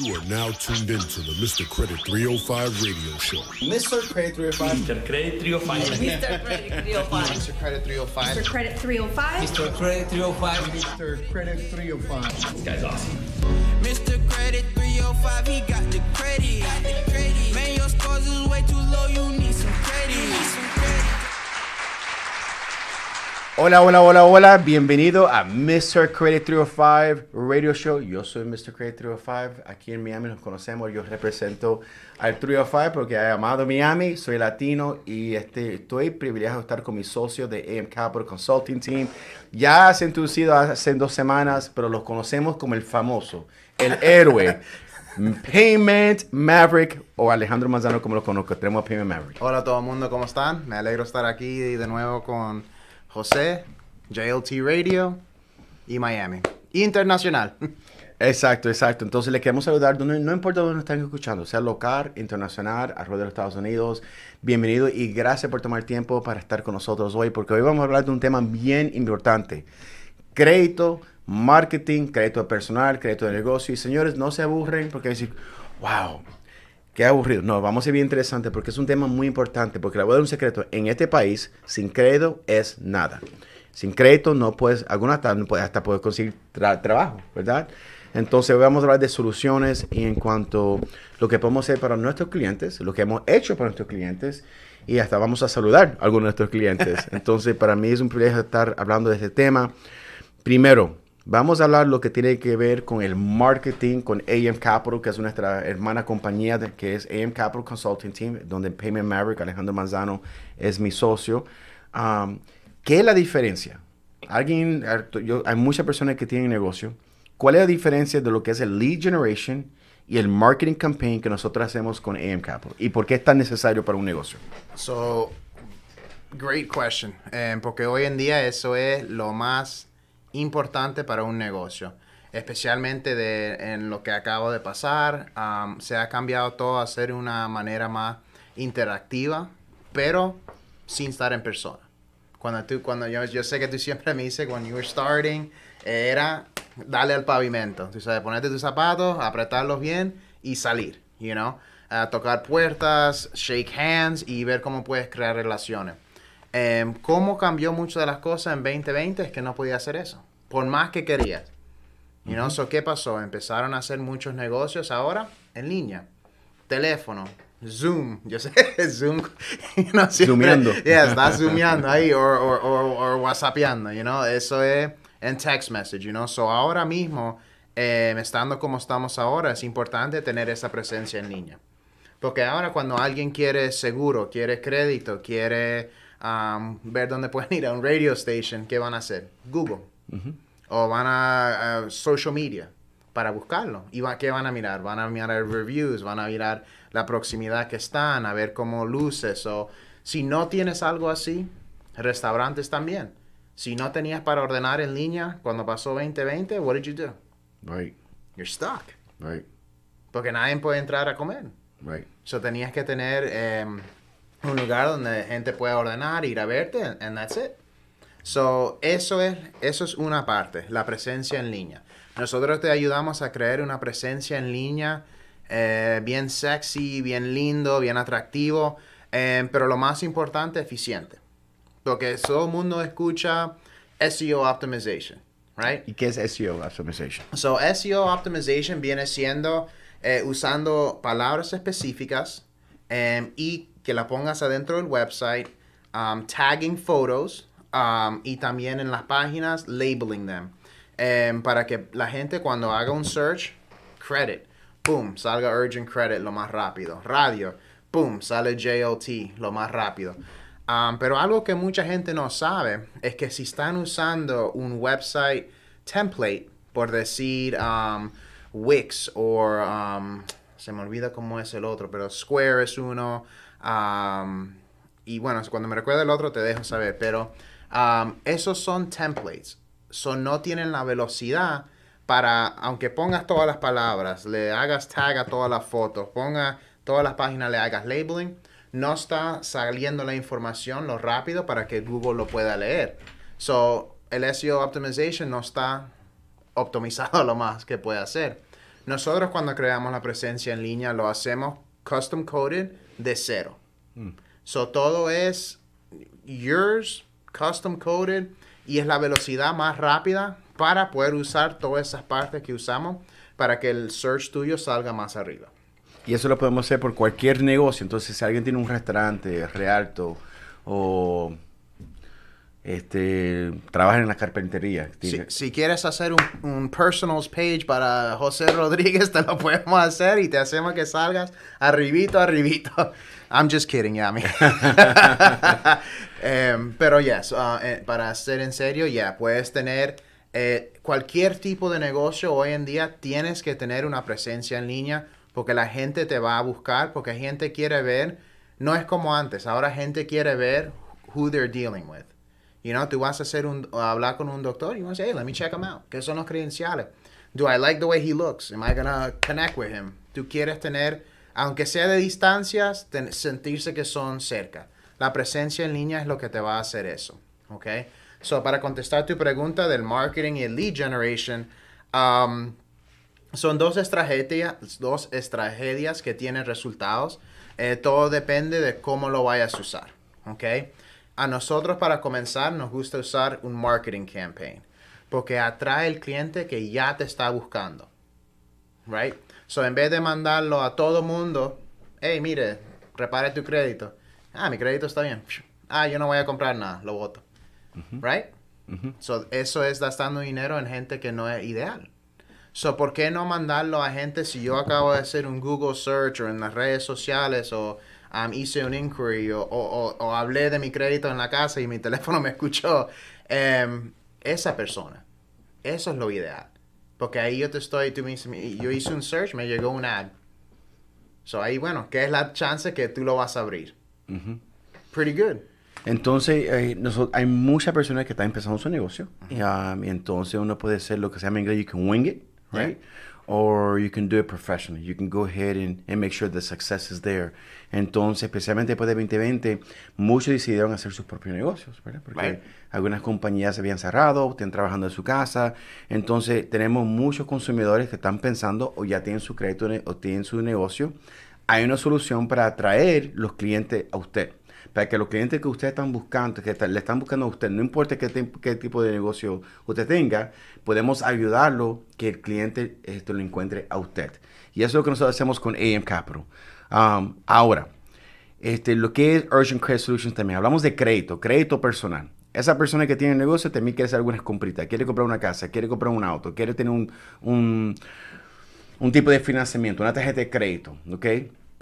You are now tuned in to the Mr. Credit 305 radio show. Mr. Credit 305. Mr. Credit 305. Mr. Credit 305. Mr. Credit 305. Mr. Credit 305. Mr. Credit 305. Mr. Credit 305. This guy's awesome. Mr. Credit 305, he got the credit. Got the credit. Man, your scores is way too low, you Hola, hola, hola, hola. Bienvenido a Mr. Credit 305 Radio Show. Yo soy Mr. Credit 305. Aquí en Miami nos conocemos. Yo represento al 305 porque he amado Miami. Soy latino y este, estoy privilegiado de estar con mis socios de AM Capital Consulting Team. Ya se han introducido hace dos semanas, pero los conocemos como el famoso, el héroe. Payment Maverick o Alejandro Manzano como lo conozco, tenemos Payment Maverick. Hola a todo el mundo, ¿cómo están? Me alegro estar aquí de nuevo con José, JLT Radio y Miami. Internacional. Exacto, exacto. Entonces les queremos saludar, no, importa dónde nos estén escuchando, sea local, internacional, alrededor de los Estados Unidos. Bienvenido y gracias por tomar tiempo para estar con nosotros hoy, porque hoy vamos a hablar de un tema bien importante. Crédito, marketing, crédito personal, crédito de negocio. Y señores, no se aburren porque decir, wow, Qué aburrido. No, vamos a ser bien interesante porque es un tema muy importante. Porque la verdad a un secreto. En este país, sin crédito es nada. Sin crédito no puedes, alguna hasta, no puedes, hasta poder conseguir trabajo, ¿verdad? Entonces hoy vamos a hablar de soluciones y en cuanto a lo que podemos hacer para nuestros clientes, lo que hemos hecho para nuestros clientes y hasta vamos a saludar a algunos de nuestros clientes. Entonces para mí es un privilegio estar hablando de este tema. Primero, Vamos a hablar lo que tiene que ver con el marketing con AM Capital, que es nuestra hermana compañía, que es AM Capital Consulting Team, donde Payment Maverick, Alejandro Manzano, es mi socio. Um, ¿Qué es la diferencia? Alguien, yo, hay muchas personas que tienen negocio. ¿Cuál es la diferencia de lo que es el lead generation y el marketing campaign que nosotros hacemos con AM Capital? ¿Y por qué es tan necesario para un negocio? So, great question. Eh, porque hoy en día eso es lo más importante para un negocio, especialmente de, en lo que acabo de pasar. se ha cambiado todo a ser una manera más interactiva, pero sin estar en persona. Cuando tú, cuando yo, yo sé que tú siempre me dices, cuando you were starting, era darle al pavimento, tú sabes, ponerte tus zapatos, apretarlos bien y salir, you know, tocar puertas, shake hands y ver cómo puedes crear relaciones. Eh, ¿Cómo cambió mucho de las cosas en 2020? Es que no podía hacer eso, por más que querías. Y no sé qué pasó. Empezaron a hacer muchos negocios ahora en línea. Teléfono, Zoom, yo sé, Zoom. You está ahí, o or, eso es en text message, you know. ahora mismo, em, estando como estamos ahora, es importante tener esa presencia en línea. Porque ahora cuando alguien quiere seguro, quiere crédito, quiere ver dónde pueden ir a un radio station, ¿qué van a hacer? Google. O van a, social media para buscarlo. ¿Y va, qué van a mirar? Van a mirar reviews, van a mirar la proximidad que están, a ver cómo luces. O si no tienes algo así, restaurantes también. Si no tenías para ordenar en línea cuando pasó 2020, what did you do? Right. You're stuck. Right. Porque nadie puede entrar a comer. Right. So tenías que tener... Em, un lugar donde gente pueda ordenar, ir a verte, and, that's it. So, eso es, eso es una parte, la presencia en línea. Nosotros te ayudamos a crear una presencia en línea eh, bien sexy, bien lindo, bien atractivo, eh, pero lo más importante, eficiente. Porque todo el mundo escucha SEO optimization, right? ¿Y qué es SEO optimization? So, SEO optimization viene siendo eh, usando palabras específicas y que la pongas adentro del website, um, tagging photos um, y también en las páginas labeling them. Em, para que la gente cuando haga un search, credit, boom, salga urgent credit lo más rápido. Radio, boom, sale JLT lo más rápido. Um, pero algo que mucha gente no sabe es que si están usando un website template, por decir Wix o se me olvida cómo es el otro, pero Square es uno y bueno, cuando me recuerde el otro te dejo saber, pero esos son templates. So no tienen la velocidad para, aunque pongas todas las palabras, le hagas tag a todas las fotos, ponga todas las páginas, le hagas labeling, no está saliendo la información lo rápido para que Google lo pueda leer. So, el SEO optimization no está optimizado lo más que puede hacer. Nosotros cuando creamos la presencia en línea lo hacemos custom coded de cero. Mm. So todo es yours, custom coded, y es la velocidad más rápida para poder usar todas esas partes que usamos para que el search tuyo salga más arriba. Y eso lo podemos hacer por cualquier negocio. Entonces, si alguien tiene un restaurante, realto o este, trabaja en la carpintería. Si, quieres hacer un, personal page para José Rodríguez, te lo podemos hacer y te hacemos que salgas arribito, arribito. I'm just kidding, Yami. Em, pero yes, uh, eh, para ser en serio, ya puedes tener eh, cualquier tipo de negocio hoy en día, tienes que tener una presencia en línea porque la gente te va a buscar, porque la gente quiere ver, no es como antes, ahora gente quiere ver who they're dealing with. You tú vas a hacer un, hablar con un doctor y vas a decir, hey, let me check him out. ¿Qué son los credenciales? Do I like the way he looks? Am I to connect with him? Tú quieres tener, aunque sea de distancias, sentirse que son cerca. La presencia en línea es lo que te va a hacer eso. ¿Ok? So, para contestar tu pregunta del marketing y el lead generation, um, son dos estrategias, dos estrategias que tienen resultados. Eh, todo depende de cómo lo vayas a usar. ¿Ok? a nosotros para comenzar nos gusta usar un marketing campaign porque atrae el cliente que ya te está buscando. Right? So en vez de mandarlo a todo mundo, hey, mire, repare tu crédito. Ah, mi crédito está bien. Ah, yo no voy a comprar nada, lo voto. Right? so, eso es gastando dinero en gente que no es ideal. So, ¿por qué no mandarlo a gente si yo acabo de hacer un Google search o en las redes sociales o Um, hice un inquiry o, o, hablé de mi crédito en la casa y mi teléfono me escuchó. Em, esa persona. Eso es lo ideal. Porque ahí yo te estoy, tú me, yo hice un search, me llegó un ad. So ahí, bueno, ¿qué es la chance que tú lo vas a abrir? Pretty good. Entonces, eh, hay muchas personas que están empezando su negocio. Um, y, entonces uno puede ser lo que se llama en inglés, you can wing it, right? O you can do it professionally. You can go ahead and, and, make sure the success is there. Entonces, especialmente después de 2020, muchos decidieron hacer sus propios negocios, ¿verdad? Porque algunas compañías se habían cerrado, están trabajando en su casa. Entonces, tenemos muchos consumidores que están pensando o ya tienen su crédito o tienen su negocio. Hay una solución para atraer los clientes a usted. Para que los clientes que ustedes están buscando, que le están buscando a usted, no importa qué, tipo de negocio usted tenga, podemos ayudarlo que el cliente esto lo encuentre a usted. Y eso es lo que nosotros hacemos con AM Capital. Um, ahora, este, lo que es Urgent Credit Solutions también, hablamos de crédito, crédito personal. Esa persona que tiene el negocio también quiere hacer algunas compritas, quiere comprar una casa, quiere comprar un auto, quiere tener un, un tipo de financiamiento, una tarjeta de crédito, ¿ok?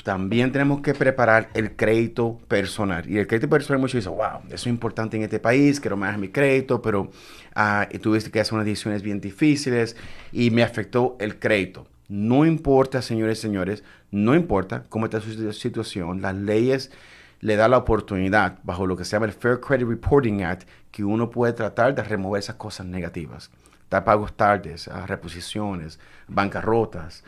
también tenemos que preparar el crédito personal. Y el crédito personal, muchos dicen, wow, eso es importante en este país, quiero manejar mi crédito, pero ah, tuviste que hacer unas decisiones bien difíciles y me afectó el crédito. No importa, señores y señores, no importa cómo está su situación, las leyes le da la oportunidad, bajo lo que se llama el Fair Credit Reporting Act, que uno puede tratar de remover esas cosas negativas. Pagos tardes, ah, reposiciones, bancarrotas,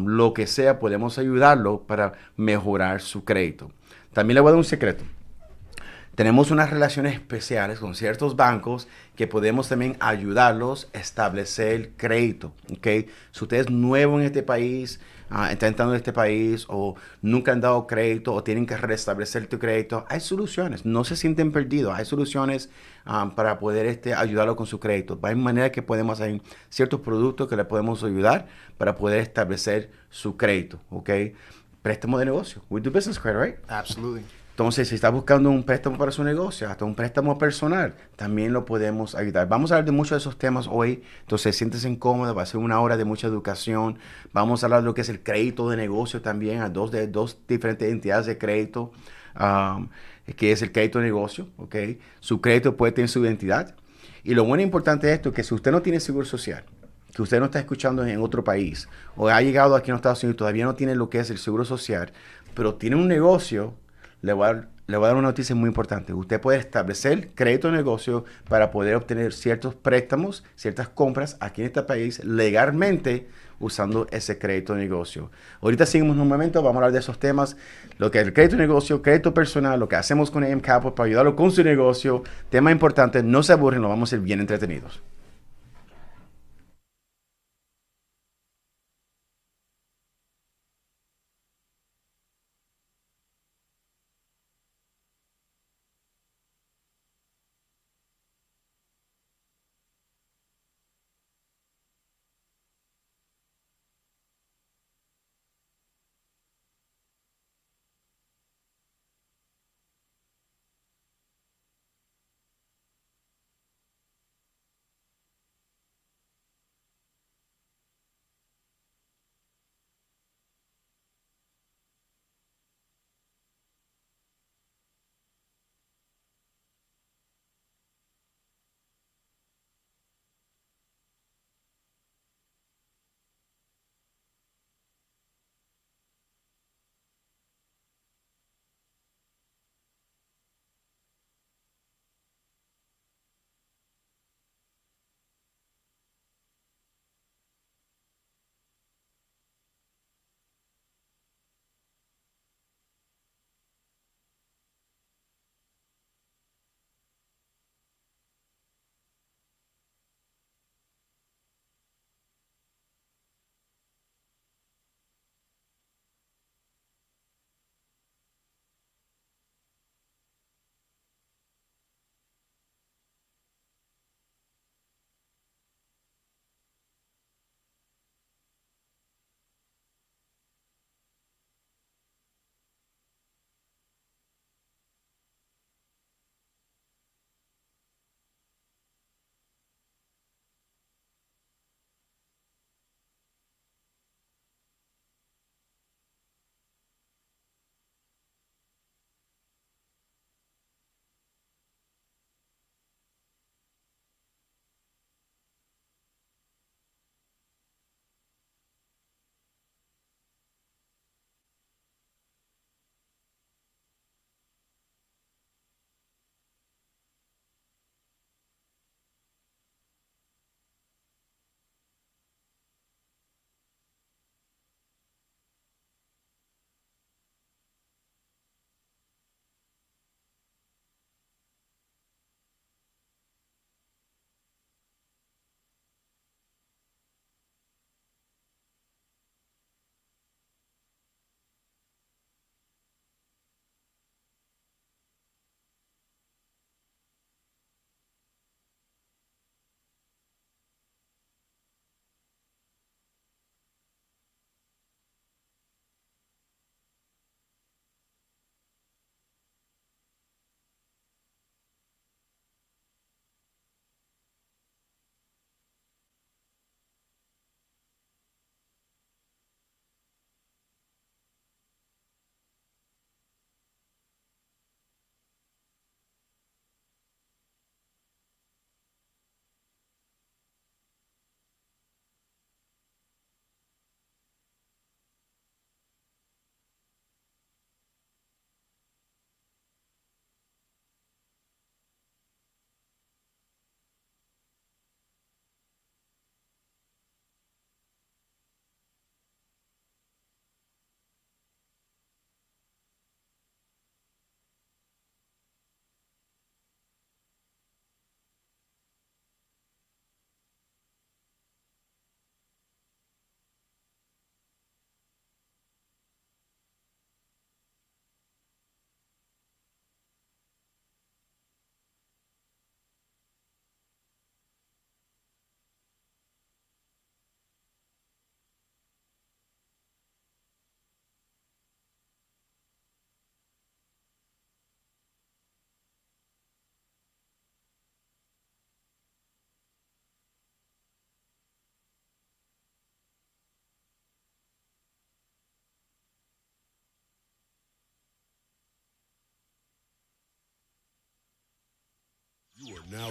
lo que sea, podemos ayudarlo para mejorar su crédito. También le voy a dar un secreto. Tenemos unas relaciones especiales con ciertos bancos que podemos también ayudarlos a establecer el crédito. ok Si usted es nuevo en este país, uh, entrando en este país o nunca han dado crédito o tienen que restablecer tu crédito, hay soluciones. No se sienten perdidos. Hay soluciones ah, para poder este, ayudarlo con su crédito. Hay maneras que podemos hay ciertos productos que le podemos ayudar para poder establecer su crédito. ¿ok? Préstamo de negocio. We do business credit, right? Absolutely. Entonces, si está buscando un préstamo para su negocio, hasta un préstamo personal, también lo podemos ayudar. Vamos a hablar de muchos de esos temas hoy. Entonces, siéntese incómoda, Va a ser una hora de mucha educación. Vamos a hablar de lo que es el crédito de negocio también, a dos, de, dos diferentes entidades de crédito, que es el crédito de negocio. ¿ok? Su crédito puede tener su identidad. Y lo bueno e importante de esto es que si usted no tiene seguro social, que usted no está escuchando en otro país, o ha llegado aquí en los Estados Unidos, todavía no tiene lo que es el seguro social, pero tiene un negocio le voy, a dar, le a dar una noticia muy importante. Usted puede establecer crédito de negocio para poder obtener ciertos préstamos, ciertas compras aquí en este país legalmente usando ese crédito de negocio. Ahorita seguimos en un momento, vamos a hablar de esos temas, lo que es el crédito de negocio, crédito personal, lo que hacemos con AM Capital para ayudarlo con su negocio, tema importante, no se aburren, lo vamos a ir bien entretenidos.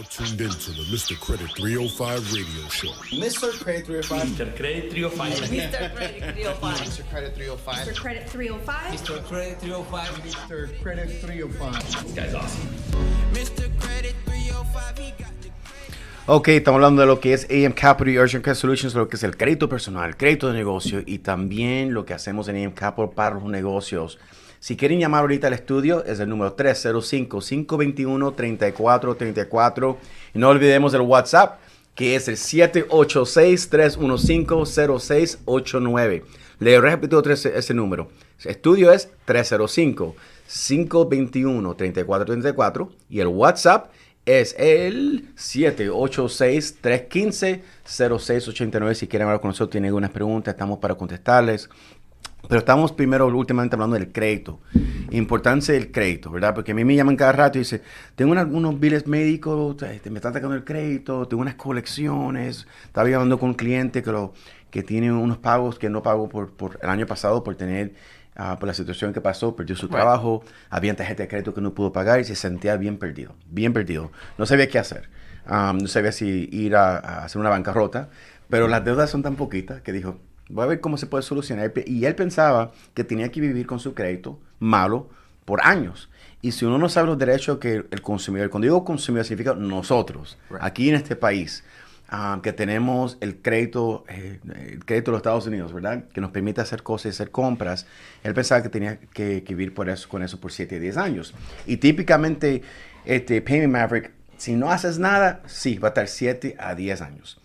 tuned into the Mr. Credit 305 radio show. Mr. Credit 305. Mr. Credit 305. Mr. Credit 305. Mr. Credit 305. Mr. Credit 305. Mr. Credit 305. Mr. This guy's awesome. Mr. Ok, estamos hablando de lo que es AM Capital Urgent Credit Solutions, lo que es el crédito personal, el crédito de negocio y también lo que hacemos en AM Capital para los negocios. Si quieren llamar ahorita al estudio, es el número 305-521-3434. Y no olvidemos el WhatsApp, que es el 786-315-0689. Le repito ese, ese número. El estudio es 305-521-3434. Y el WhatsApp es el 786-315-0689. Si quieren hablar con nosotros, tienen algunas preguntas, estamos para contestarles. Pero estamos primero últimamente hablando del crédito. Importancia del crédito, ¿verdad? Porque a mí me llaman cada rato y dicen, tengo algunos unos médicos, este, este, me están atacando el crédito, tengo unas colecciones. Estaba hablando con un cliente que, que tiene unos pagos que no pagó por, por el año pasado por tener, ah, por la situación que pasó, perdió su trabajo, había tarjeta de crédito que no pudo pagar y se sentía bien perdido, bien perdido. No sabía qué hacer. Ah, no sabía si ir a hacer una bancarrota, pero las deudas son tan poquitas que dijo, voy a ver cómo se puede solucionar. Y él pensaba que tenía que vivir con su crédito malo por años. Y si uno no sabe los derechos que el consumidor, cuando digo consumidor significa nosotros, aquí en este país, ah, que tenemos el crédito, eh, el crédito de los Estados Unidos, ¿verdad? Que nos permite hacer cosas y hacer compras. Él pensaba que tenía que, vivir por eso, con eso por 7 a 10 años. Y típicamente, este Payment Maverick, si no haces nada, sí, va a estar 7 a 10 años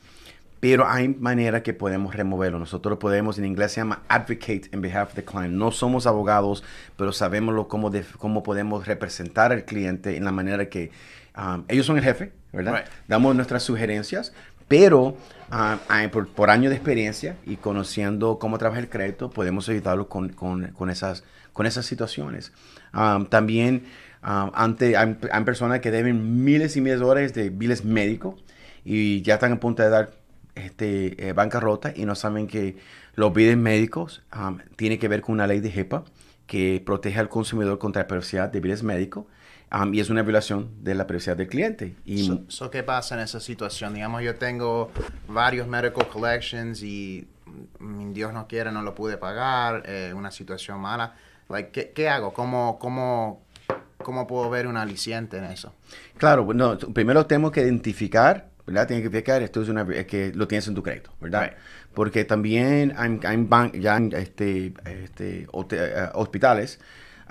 pero hay manera que podemos removerlo. Nosotros podemos, en inglés se llama advocate en behalf of the client. No somos abogados, pero sabemos lo, cómo, cómo podemos representar al cliente en la manera que um, ellos son el jefe, ¿verdad? Damos nuestras sugerencias, pero um, ah, por, años año de experiencia y conociendo cómo trabaja el crédito, podemos evitarlo con, con, con esas, con esas situaciones. Um, también ante, hay, personas que deben miles y miles de dólares de biles médicos y ya están a punto de dar este, eh, bancarrota y no saben que los bienes médicos tienen ah, tiene que ver con una ley de HEPA que protege al consumidor contra la privacidad de bienes médicos ah, y es una violación de la privacidad del cliente. Y so, ¿Qué pasa en esa situación? Digamos, yo tengo varios medical collections y mm, mm, Dios no quiere no lo pude pagar, eh, una situación mala. Like, ¿qué, ¿qué, hago? ¿Cómo, cómo, ¿Cómo puedo ver un aliciente en eso? Claro, bueno, primero tenemos que identificar ¿verdad? Tienes que explicar esto es una es que lo tienes en tu crédito, ¿verdad? Porque también hay, I'm ya este, este, eh, hospitales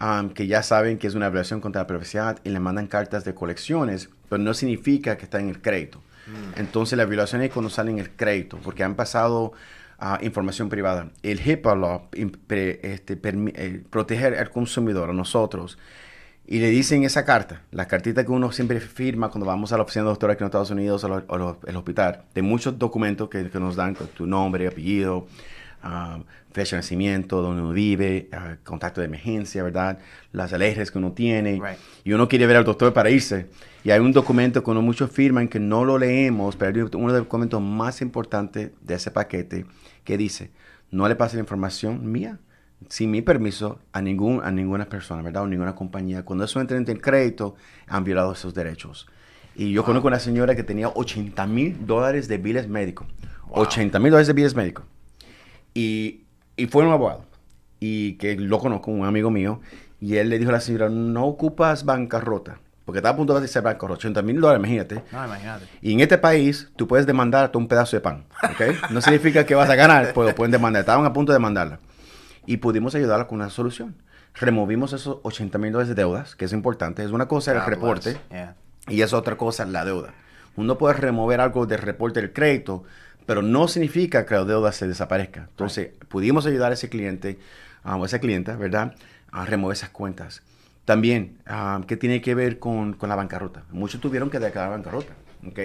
um, que ya saben que es una violación contra la privacidad y le mandan cartas de colecciones, pero no significa que está en el crédito. Mm. Entonces la violación es cuando sale en el crédito, porque han pasado a ah, información privada. El HIPAA law, este, eh, proteger al consumidor, a nosotros, y le dicen esa carta, la cartita que uno siempre firma cuando vamos a la oficina de doctora aquí en Estados Unidos o, al el hospital, de muchos documentos que, nos dan con tu nombre, apellido, ah, fecha de nacimiento, donde uno vive, ah, contacto de emergencia, ¿verdad? Las alergias que uno tiene. Y uno quiere ver al doctor para irse. Y hay un documento que uno muchos firman que no lo leemos, pero uno de los documentos más importantes de ese paquete que dice, no le pase la información mía sin mi permiso a, ningún, a ninguna persona, ¿verdad? O ninguna compañía. Cuando eso entra en el crédito, han violado esos derechos. Y yo conozco una señora que tenía 80 mil dólares de biles médicos. 80 mil dólares de biles médicos. Y, y fue un abogado. Y que lo conozco, un amigo mío. Y él le dijo a la señora, no ocupas bancarrota. Porque estaba a punto de ser bancarrota. 80 mil dólares, imagínate. No, imagínate. Y en este país, tú puedes demandar un pedazo de pan. ¿Ok? No significa que vas a ganar, pero pueden demandar. Estaban a punto de demandarla y pudimos ayudarla con una solución. Removimos esos 80 mil dólares de deudas, que es importante. Es una cosa el reporte y es otra cosa la deuda. Uno puede remover algo del reporte del crédito, pero no significa que la deuda se desaparezca. Entonces, pudimos ayudar a ese cliente, a esa clienta, ¿verdad?, a remover esas cuentas. También, ah, ¿qué tiene que ver con, la bancarrota? Muchos tuvieron que declarar bancarrota, ¿ok?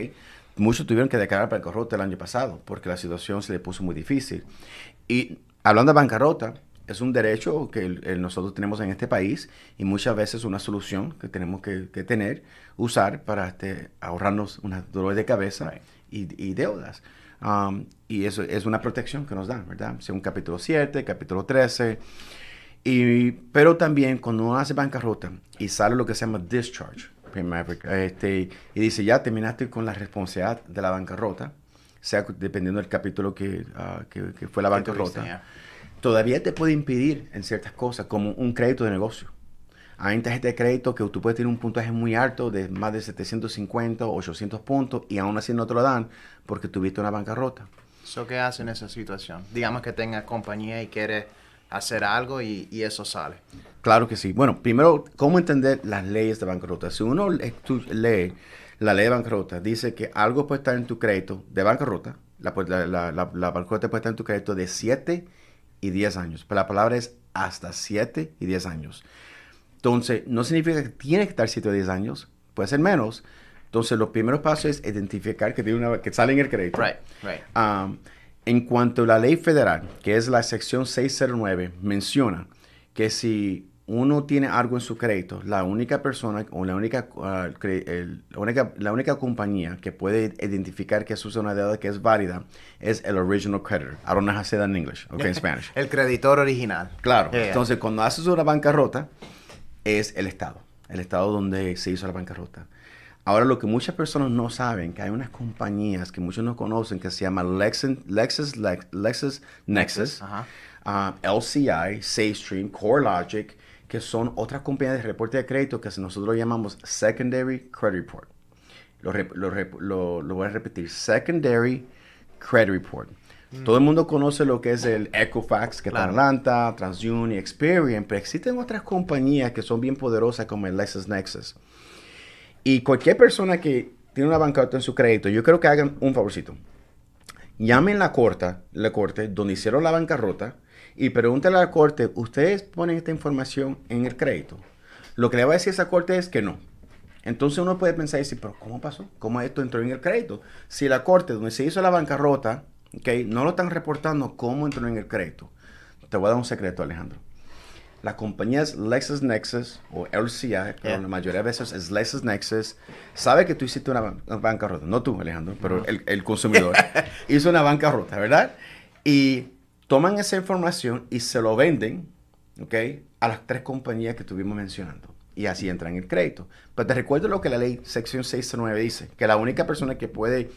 Muchos tuvieron que declarar bancarrota el año pasado porque la situación se le puso muy difícil. Y hablando de bancarrota, es un derecho que nosotros tenemos en este país y muchas veces una solución que tenemos que, tener, usar para este, ahorrarnos unas dolores de cabeza y, deudas. Um, y eso es una protección que nos dan, ¿verdad? Según capítulo 7, capítulo 13. Y, pero también cuando uno hace bancarrota y sale lo que se llama discharge, este, y dice, ya terminaste con la responsabilidad de la bancarrota, sea dependiendo del capítulo que, ah, que, que fue la bancarrota todavía te puede impedir en ciertas cosas, como un crédito de negocio. Hay tarjetas de crédito que tú puedes tener un puntaje muy alto de más de 750, 800 puntos y aún así no te lo dan porque tuviste una bancarrota. ¿Eso qué hace en esa situación? Digamos que tengas compañía y quieres hacer algo y, eso sale. Claro que sí. Bueno, primero, ¿cómo entender las leyes de bancarrota? Si uno lee la ley de bancarrota, dice que algo puede estar en tu crédito de bancarrota, la, la bancarrota puede estar en tu crédito de 7 y 10 años. Pero la palabra es hasta 7 y 10 años. Entonces, no significa que tiene que estar 7 o 10 años, puede ser menos. Entonces, los primeros pasos es identificar que, tiene una, que sale en el crédito. Um, en cuanto a la ley federal, que es la sección 609, menciona que si uno tiene algo en su crédito, la única persona o la única, ah, la única, compañía que puede identificar que eso es una deuda que es válida es el original creditor. I don't know how to say that in English, okay, in Spanish. el creditor original. Claro. Entonces, cuando haces una bancarrota, es el Estado, el Estado donde se hizo la bancarrota. Ahora, lo que muchas personas no saben, que hay unas compañías que muchos no conocen que se llama Lexis, Lexis, Nexis, ah, LCI, SafeStream, CoreLogic, que son otras compañías de reporte de crédito que nosotros llamamos Secondary Credit Report. Lo, voy a repetir, Secondary Credit Report. Mm. Todo el mundo conoce lo que es el Equifax, que está Atlanta, TransUnion, Experian, pero existen otras compañías que son bien poderosas como el LexisNexis. Y cualquier persona que tiene una bancarrota en su crédito, yo creo que hagan un favorcito. Llamen la corte, la corte donde hicieron la bancarrota, y pregúntale a la corte, ¿ustedes ponen esta información en el crédito? Lo que le va a decir esa corte es que no. Entonces uno puede pensar y decir, pero ¿cómo pasó? ¿Cómo esto entró en el crédito? Si la corte donde se hizo la bancarrota, okay, no lo están reportando, ¿cómo entró en el crédito? Te voy a dar un secreto, Alejandro. Las compañías LexisNexis o LCI, la mayoría de veces es LexisNexis, sabe que tú hiciste una, bancarrota. No tú, Alejandro, pero el, el consumidor hizo una bancarrota, ¿verdad? Y toman esa información y se lo venden ¿ok? a las tres compañías que estuvimos mencionando. Y así entran en el crédito. Pero te recuerdo lo que la ley sección 609 dice, que la única persona que puede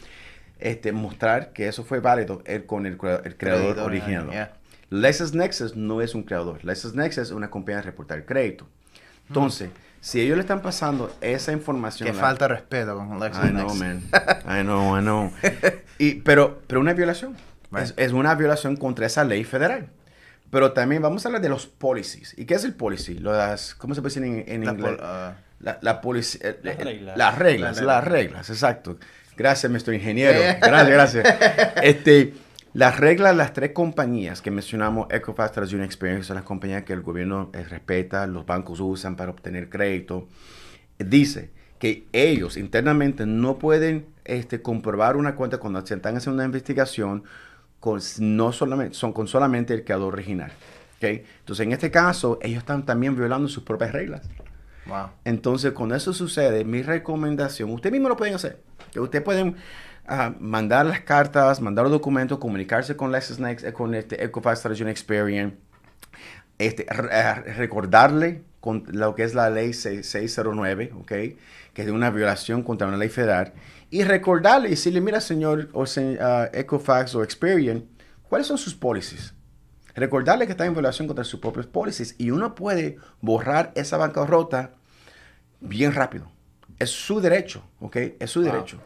este, mostrar que eso fue válido es con el, creador original. LexisNexis no es un creador. LexisNexis es una compañía de reportar crédito. Entonces, si ellos le están pasando esa información... Que falta respeto con LexisNexis. I know, man. I know, I know. pero, pero una violación. Es, una violación contra esa ley federal. Pero también vamos a hablar de los policies. ¿Y qué es el policy? Las, ¿Cómo se puede en, en inglés? las, reglas. las reglas. exacto. Gracias, nuestro ingeniero. Gracias, gracias. Este, las reglas, las tres compañías que mencionamos, EcoFast y Unexperience son las compañías que el gobierno eh, respeta, los bancos usan para obtener crédito. Dice que ellos internamente no pueden este, comprobar una cuenta cuando se están haciendo una investigación no solamente, son con solamente el creador original. ¿okay? Entonces, en este caso, ellos están también violando sus propias reglas. Entonces, cuando eso sucede, mi recomendación, usted mismo lo pueden hacer. Que ustedes pueden ah, mandar las cartas, mandar los documentos, comunicarse con snacks e eh, con este Ecofax Experience, este, eh, recordarle con lo que es la ley 609, okay, Que es una violación contra una ley federal y recordarle y decirle, mira señor o se, ah, o Experian, ¿cuáles son sus pólizas? Recordarle que está en violación contra sus propias pólizas y uno puede borrar esa bancarrota bien rápido. Es su derecho, ¿ok? Es su derecho.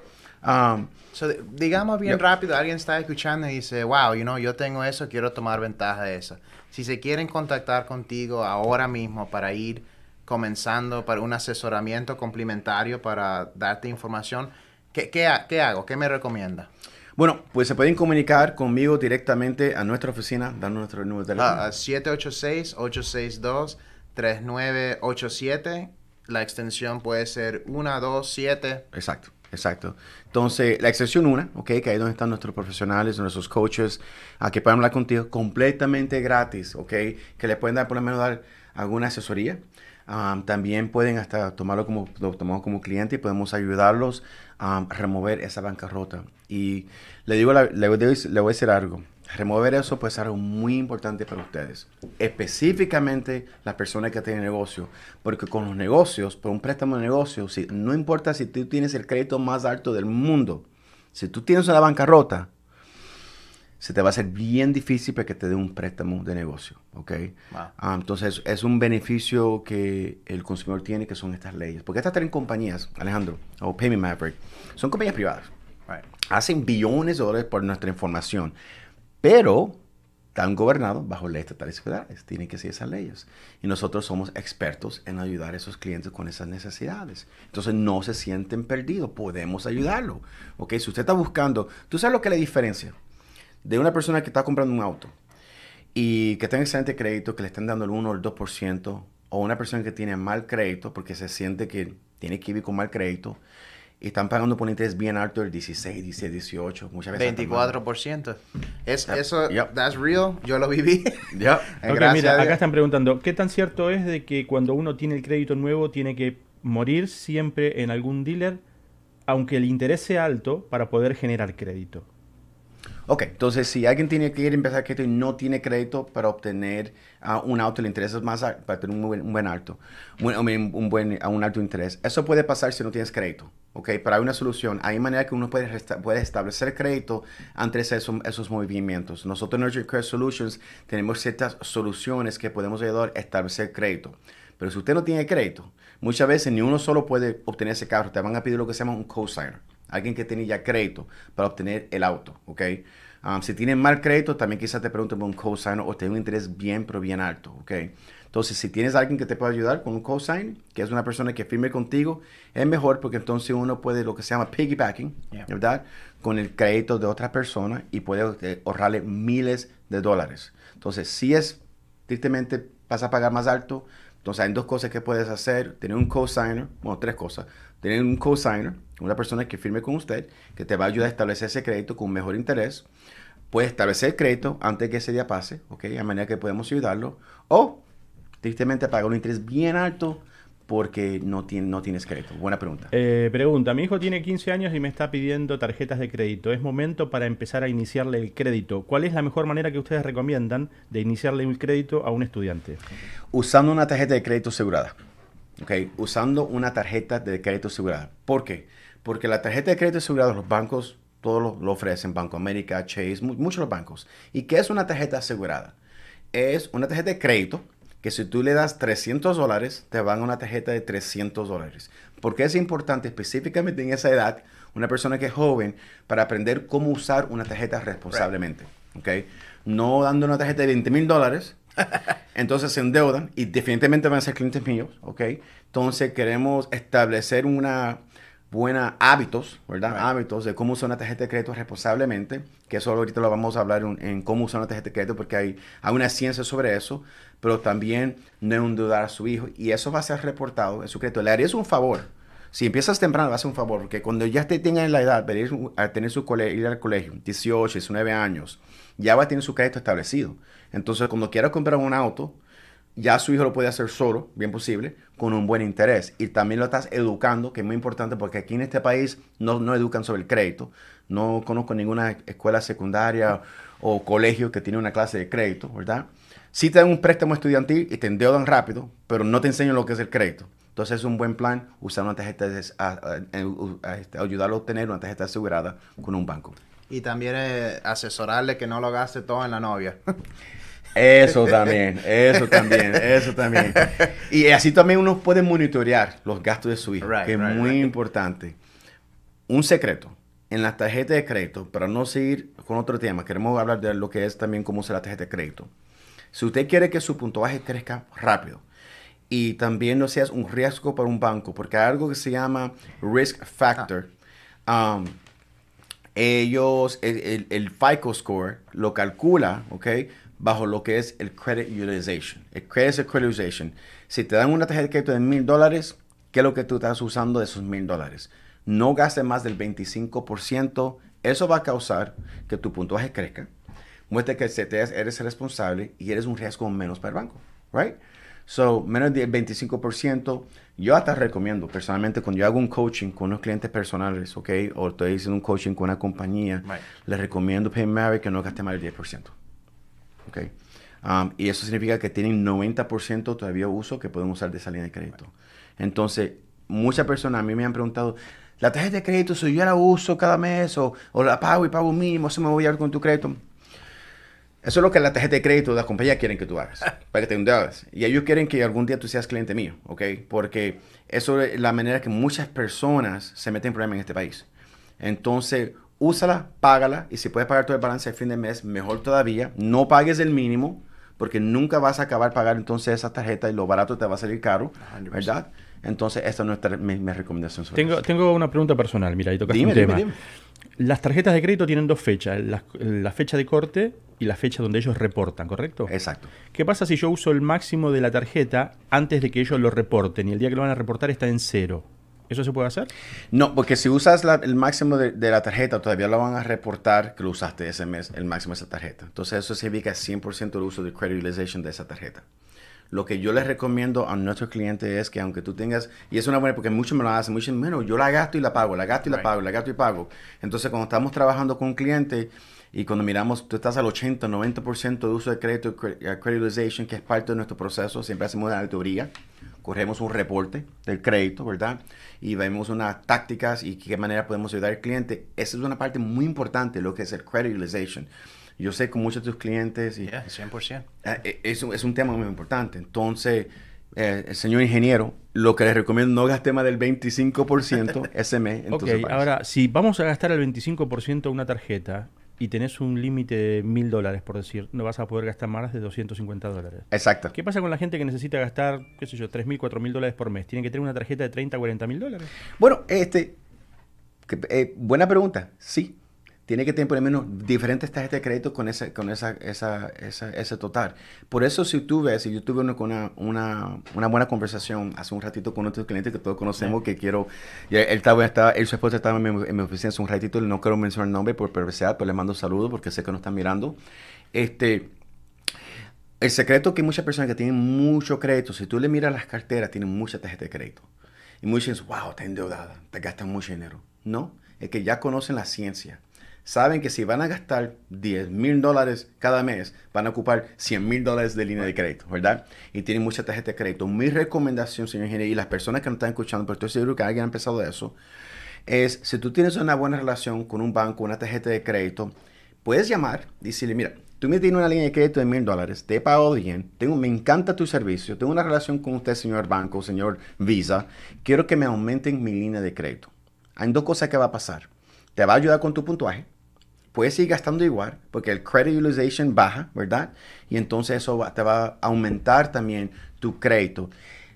digamos bien rápido, alguien está escuchando y dice, wow, you know, yo tengo eso, quiero tomar ventaja de eso. Si se quieren contactar contigo ahora mismo para ir comenzando para un asesoramiento complementario para darte información, ¿Qué, qué, qué hago? ¿Qué me recomienda? Bueno, pues se pueden comunicar conmigo directamente a nuestra oficina, dando nuestro número de teléfono. Ah, 786-862-3987. La extensión puede ser 127. Exacto, exacto. Entonces, la extensión 1, ok, que ahí es donde están nuestros profesionales, nuestros coaches, a que puedan hablar contigo completamente gratis, ok, que le pueden dar, por lo menos, dar alguna asesoría también pueden hasta tomarlo como, como cliente y podemos ayudarlos a remover esa bancarrota. Y le digo, le, voy a decir algo. Remover eso puede ser algo muy importante para ustedes, específicamente las personas que tienen negocio, porque con los negocios, por un préstamo de negocio, si, no importa si tú tienes el crédito más alto del mundo, si tú tienes una bancarrota, se te va a hacer bien difícil para que te dé un préstamo de negocio, ¿ok? Ah, entonces, es un beneficio que el consumidor tiene, que son estas leyes. Porque estas tres compañías, Alejandro, o Payment Maverick, son compañías privadas. Hacen billones de dólares por nuestra información, pero están gobernados bajo leyes estatales y federales. Tienen que seguir esas leyes. Y nosotros somos expertos en ayudar a esos clientes con esas necesidades. Entonces no se sienten perdidos, podemos ayudarlo. ¿Ok? Si usted está buscando, ¿tú sabes lo que le la diferencia de una persona que está comprando un auto y que en excelente crédito, que le están dando el 1 o el 2%, o una persona que tiene mal crédito porque se siente que tiene que vivir con mal crédito y están pagando por interés bien alto el 16, 16, 18, muchas veces. 24%. Eso, real, yo lo viví. mira, acá están preguntando, ¿qué tan cierto es de que cuando uno tiene el crédito nuevo tiene que morir siempre en algún dealer, aunque el interés sea alto, para poder generar crédito? Ok, entonces si alguien tiene que ir a empezar crédito y no tiene crédito para obtener ah, un auto, interés es más para tener un buen, un buen alto, un, un alto interés. Eso puede pasar si no tienes crédito, ok, pero hay una solución. Hay manera que uno puede, puede establecer crédito de esos, esos movimientos. Nosotros en Urgent Credit Solutions tenemos ciertas soluciones que podemos ayudar a establecer crédito. Pero si usted no tiene crédito, muchas veces ni uno solo puede obtener ese carro. Te van a pedir lo que se llama un cosigner alguien que tiene ya crédito para obtener el auto, ¿ok? Um, si tienen mal crédito, también quizás te pregunten por un cosign o tienes un interés bien, pero bien alto, ¿ok? Entonces, si tienes alguien que te pueda ayudar con un cosign, que es una persona que firme contigo, es mejor porque entonces uno puede lo que se llama piggybacking, ¿verdad? Con el crédito de otra persona y puede eh, ahorrarle miles de dólares. Entonces, si es, tristemente, vas a pagar más alto. Entonces, hay dos cosas que puedes hacer. Tener un cosigner, bueno, tres cosas Tener un co-signer, una persona que firme con usted, que te va a ayudar a establecer ese crédito con mejor interés. Puede establecer el crédito antes que ese día pase, ¿ok? A manera que podemos ayudarlo. O, tristemente, pagar un interés bien alto porque no, tiene, no tienes crédito? Buena pregunta. Eh, pregunta, mi hijo tiene 15 años y me está pidiendo tarjetas de crédito. Es momento para empezar a iniciarle el crédito. ¿Cuál es la mejor manera que ustedes recomiendan de iniciarle un crédito a un estudiante? Usando una tarjeta de crédito asegurada okay, usando una tarjeta de crédito asegurada. ¿Por qué? Porque la tarjeta de crédito asegurada, los bancos, todos lo, ofrecen, Banco América, Chase, muchos los bancos. ¿Y qué es una tarjeta asegurada? Es una tarjeta de crédito que si tú le das 300 dólares, te van a una tarjeta de 300 dólares. Porque es importante específicamente en esa edad, una persona que es joven, para aprender cómo usar una tarjeta responsablemente. ¿okay? No dando una tarjeta de 20 mil dólares, entonces se endeudan y definitivamente van a ser clientes míos, ¿ok? Entonces queremos establecer una buena hábitos, ¿verdad? Hábitos de cómo usar una tarjeta de crédito responsablemente, que eso ahorita lo vamos a hablar en, cómo usar una tarjeta de crédito porque hay, hay, una ciencia sobre eso, pero también no endeudar a su hijo y eso va a ser reportado en su crédito. Le haría un favor si empiezas temprano, haz un favor, porque cuando ya te tengan la edad para ir tener su colegio, ir al colegio, 18, 19 años, ya va a tener su crédito establecido. Entonces, cuando quieras comprar un auto, ya su hijo lo puede hacer solo, bien posible, con un buen interés. Y también lo estás educando, que es muy importante porque aquí en este país no, no educan sobre el crédito. No conozco ninguna escuela secundaria o colegio que tiene una clase de crédito, ¿verdad? Sí te dan un préstamo estudiantil y te endeudan rápido, pero no te enseñan lo que es el crédito. Entonces es un buen plan usar una tarjeta, de, este, ayudarlo a obtener una tarjeta asegurada con un banco. Y también eh, asesorarle que no lo gaste todo en la novia. Eso también, eso también, eso también. Y así también uno puede monitorear los gastos de su hijo, que es muy importante. Un secreto, en las tarjetas de crédito, para no seguir con otro tema, queremos hablar de lo que es también cómo usar la tarjeta de crédito. Si usted quiere que su puntuaje crezca rápido, y también no seas un riesgo para un banco, porque hay algo que se llama risk factor. Um, ellos, el, FICO score lo calcula, ¿ok? Bajo lo que es el credit utilization. El credit utilization. Si te dan una tarjeta de crédito de mil dólares, ¿qué es lo que tú estás usando de esos mil dólares? No gastes más del 25%. Eso va a causar que tu puntuaje crezca. Muestra que eres responsable y eres un riesgo menos para el banco, ¿right? So, menos del 25%, yo hasta recomiendo, personalmente, cuando yo hago un coaching con unos clientes personales, ¿ok? O estoy haciendo un coaching con una compañía, les recomiendo PayMary que no gaste más del 10%. ¿Ok? Um, y eso significa que tienen 90% todavía uso que pueden usar de salida de crédito. Entonces, muchas personas a mí me han preguntado, la tarjeta de crédito, si yo la uso cada mes o, o la pago y pago mínimo, se me voy a ir con tu crédito. Eso es lo que la tarjeta de crédito de las compañías quieren que tú hagas, para que te endeudes. Y ellos quieren que algún día tú seas cliente mío, ¿ok? Porque eso es la manera que muchas personas se meten en problemas en este país. Entonces, úsala, págala, y si puedes pagar todo el balance al fin de mes, mejor todavía. No pagues el mínimo, porque nunca vas a acabar pagar entonces esa tarjeta y lo barato te va a salir caro, ¿verdad? Entonces, esta es nuestra mi, recomendación sobre tengo, Tengo una pregunta personal, mira, y toca dime, dime, tema. Las tarjetas de crédito tienen dos fechas, la, la, fecha de corte y la fecha donde ellos reportan, ¿correcto? Exacto. ¿Qué pasa si yo uso el máximo de la tarjeta antes de que ellos lo reporten y el día que lo van a reportar está en cero? ¿Eso se puede hacer? No, porque si usas el máximo de, de, la tarjeta, todavía lo van a reportar que lo usaste ese mes, el máximo de esa tarjeta. Entonces, eso significa 100% el uso de credit utilization de esa tarjeta. Lo que yo les recomiendo a nuestros clientes es que aunque tú tengas, y es una buena, porque muchos me lo hacen, muchos dicen, bueno, yo la gasto y la pago, la gasto y la pago, la gasto y pago. Entonces, cuando estamos trabajando con un cliente y cuando miramos, tú estás al 80, 90% de uso de crédito, eh, creditization, que es parte de nuestro proceso, siempre hacemos una auditoría, corremos un reporte del crédito, ¿verdad? Y vemos unas tácticas y qué manera podemos ayudar al cliente. Esa es una parte muy importante, lo que es el creditization. Yo sé con muchos de tus clientes. Y, 100%. Ah, e, es, un tema muy importante. Entonces, eh, señor ingeniero, lo que les recomiendo, no gaste más del 25% ese mes. ahora, si vamos a gastar el 25% una tarjeta y tenés un límite de mil dólares, por decir, no vas a poder gastar más de 250 dólares. Exacto. ¿Qué pasa con la gente que necesita gastar, qué sé yo, 3.000, mil, mil dólares por mes? ¿Tienen que tener una tarjeta de 30, 40 mil dólares? Bueno, este, eh, buena pregunta, sí tiene que tener por lo menos diferentes tarjetas de crédito con, ese, con esa, esa, ese total. Por eso si tú ves, si yo tuve una, una, una, buena conversación hace un ratito con otro cliente que todos conocemos, que quiero, él estaba, estaba él, su esposa estaba en mi, en mi, oficina hace un ratito, no quiero mencionar el nombre por perversidad, pero le mando saludos porque sé que nos están mirando. Este, el secreto que hay muchas personas que tienen mucho crédito, si tú le miras las carteras, tienen muchas tarjetas de crédito. Y muchos dicen, wow, está endeudada, te gastan mucho dinero. No, es que ya conocen la ciencia saben que si van a gastar 10 mil dólares cada mes, van a ocupar 100 mil dólares de línea de crédito, ¿verdad? Y tienen mucha tarjeta de crédito. Mi recomendación, señor ingeniero, y las personas que no están escuchando, pero estoy seguro que alguien ha empezado eso, es si tú tienes una buena relación con un banco, una tarjeta de crédito, puedes llamar y decirle, mira, tú me tienes una línea de crédito de mil dólares, te he pagado bien, tengo, me encanta tu servicio, tengo una relación con usted, señor banco, señor Visa, quiero que me aumenten mi línea de crédito. Hay dos cosas que va a pasar. Te va a ayudar con tu puntuaje, puedes ir gastando igual, porque el credit utilization baja, ¿verdad? Y entonces eso te va a aumentar también tu crédito.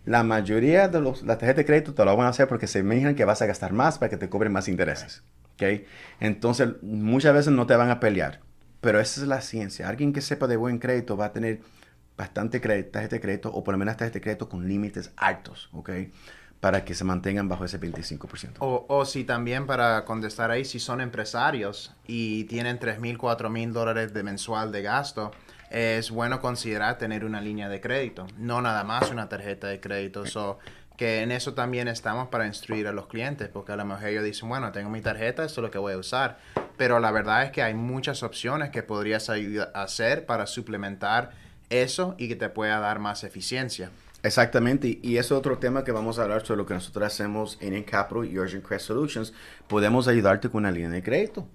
La mayoría de los, las tarjetas de crédito te lo van a hacer porque se imaginan que vas a gastar más para que te cobren más intereses. ¿okay? Entonces, muchas veces no te van a pelear. Pero esa es la ciencia. Alguien que sepa de buen crédito va a tener bastante tarjetas de crédito o por lo menos tarjetas de crédito con límites altos. ¿okay? para que se mantengan bajo ese 25%. O, o si también, para contestar ahí, si son empresarios y tienen 3.000, mil dólares de mensual de gasto, es bueno considerar tener una línea de crédito, no nada más una tarjeta de crédito. o que en eso también estamos para instruir a los clientes, porque a lo mejor ellos dicen, bueno, tengo mi tarjeta, eso es lo que voy a usar. Pero la verdad es que hay muchas opciones que podrías hacer para suplementar eso y que te pueda dar más eficiencia. Exactamente, y es otro tema que vamos a hablar sobre lo que nosotros hacemos en Capro y Urgent Credit Solutions. Podemos ayudarte con una línea de crédito.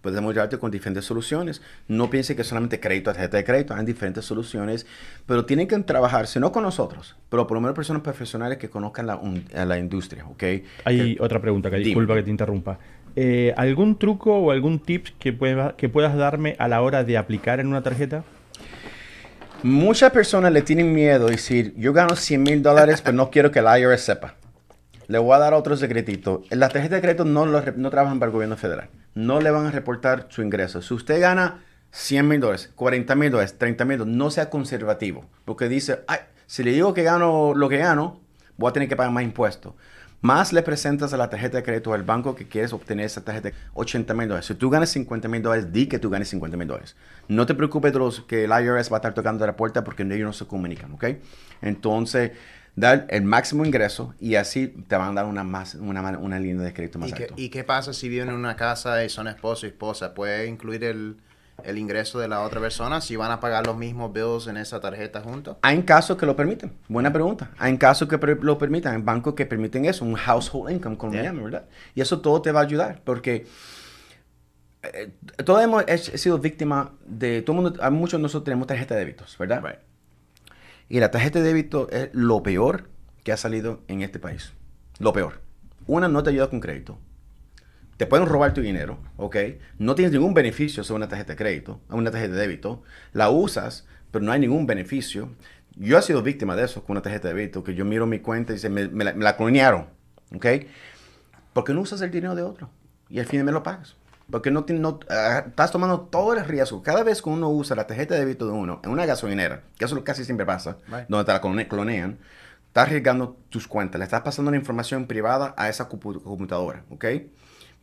Podemos ayudarte con diferentes soluciones. No piense que solamente crédito, tarjeta de crédito, hay diferentes soluciones, pero tienen que trabajarse, no con nosotros, pero por lo menos personas profesionales que conozcan la, la industria, ¿ok? Hay otra pregunta, disculpa que te interrumpa. Eh, ¿Algún truco o algún tip que, que puedas darme a la hora de aplicar en una tarjeta? Muchas personas le tienen miedo a decir, yo gano 100 mil dólares, pero no quiero que la IRS sepa. Le voy a dar otro secretito. Las tarjetas de crédito no, no trabajan para el gobierno federal. No le van a reportar su ingreso. Si usted gana 100 mil dólares, 40 mil dólares, 30 mil dólares, no sea conservativo. Porque dice, si le digo que gano lo que gano, voy a tener que pagar más impuestos más le presentas a la tarjeta de crédito del banco que quieres obtener esa tarjeta de 80 mil dólares. Si tú ganas 50 mil dólares, di que tú ganes 50 mil dólares. No te preocupes de los que el IRS va a estar tocando la puerta porque ellos no se comunican, ¿ok? Entonces, da el máximo ingreso y así te van a dar una, más, una, línea de crédito más ¿Y ¿Y qué pasa si viven en una casa y son esposo y esposa? ¿Puede incluir el el ingreso de la otra persona, si van a pagar los mismos bills en esa tarjeta juntos? Hay casos que lo permiten. Buena pregunta. Hay casos que lo permitan. Hay bancos que permiten eso, un household income, como ¿verdad? Y eso todo te va a ayudar porque eh, todos hemos sido víctimas de. Todo mundo, muchos de nosotros tenemos tarjeta de débitos, ¿verdad? Y la tarjeta de débito es lo peor que ha salido en este país. Lo peor. Una, no te ayuda con crédito te pueden robar tu dinero, ¿ok? No tienes ningún beneficio sobre una tarjeta de crédito, una tarjeta de débito. La usas, pero no hay ningún beneficio. Yo he sido víctima de eso con una tarjeta de débito, que yo miro mi cuenta y dice, me, la, clonearon, ¿ok? Porque no usas el dinero de otro y al fin me lo pagas. Porque no, no ah, estás tomando todo el riesgo. Cada vez que uno usa la tarjeta de débito de uno en una gasolinera, que eso casi siempre pasa, donde te la clonean, estás arriesgando tus cuentas, le estás pasando la información privada a esa computadora, ¿ok?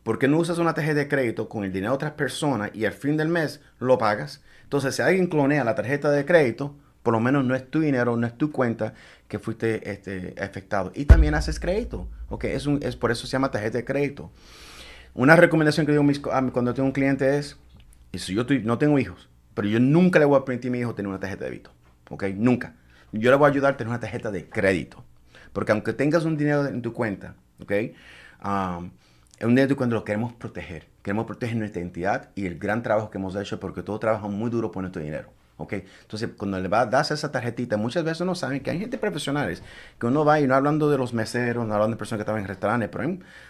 ¿Por no usas una tarjeta de crédito con el dinero de otras personas y al fin del mes lo pagas? Entonces, si alguien clonea la tarjeta de crédito, por lo menos no es tu dinero, no es tu cuenta que fuiste este, afectado. Y también haces crédito, ¿ok? Es, es por eso se llama tarjeta de crédito. Una recomendación que digo mis, a cuando tengo un cliente es, y si yo no tengo hijos, pero yo nunca le voy a permitir a mi hijo tener una tarjeta de débito, ¿ok? Nunca. Yo le voy a ayudar a tener una tarjeta de crédito. Porque aunque tengas un dinero en tu cuenta, ¿ok? Ah, es un dedo cuando lo queremos proteger. Queremos proteger nuestra identidad y el gran trabajo que hemos hecho porque todo trabajan muy duro por nuestro dinero. ¿ok? Entonces, cuando le das esa tarjetita, muchas veces no saben que hay gente profesionales, que uno va y no hablando de los meseros, no hablando de personas que estaban en restaurantes, pero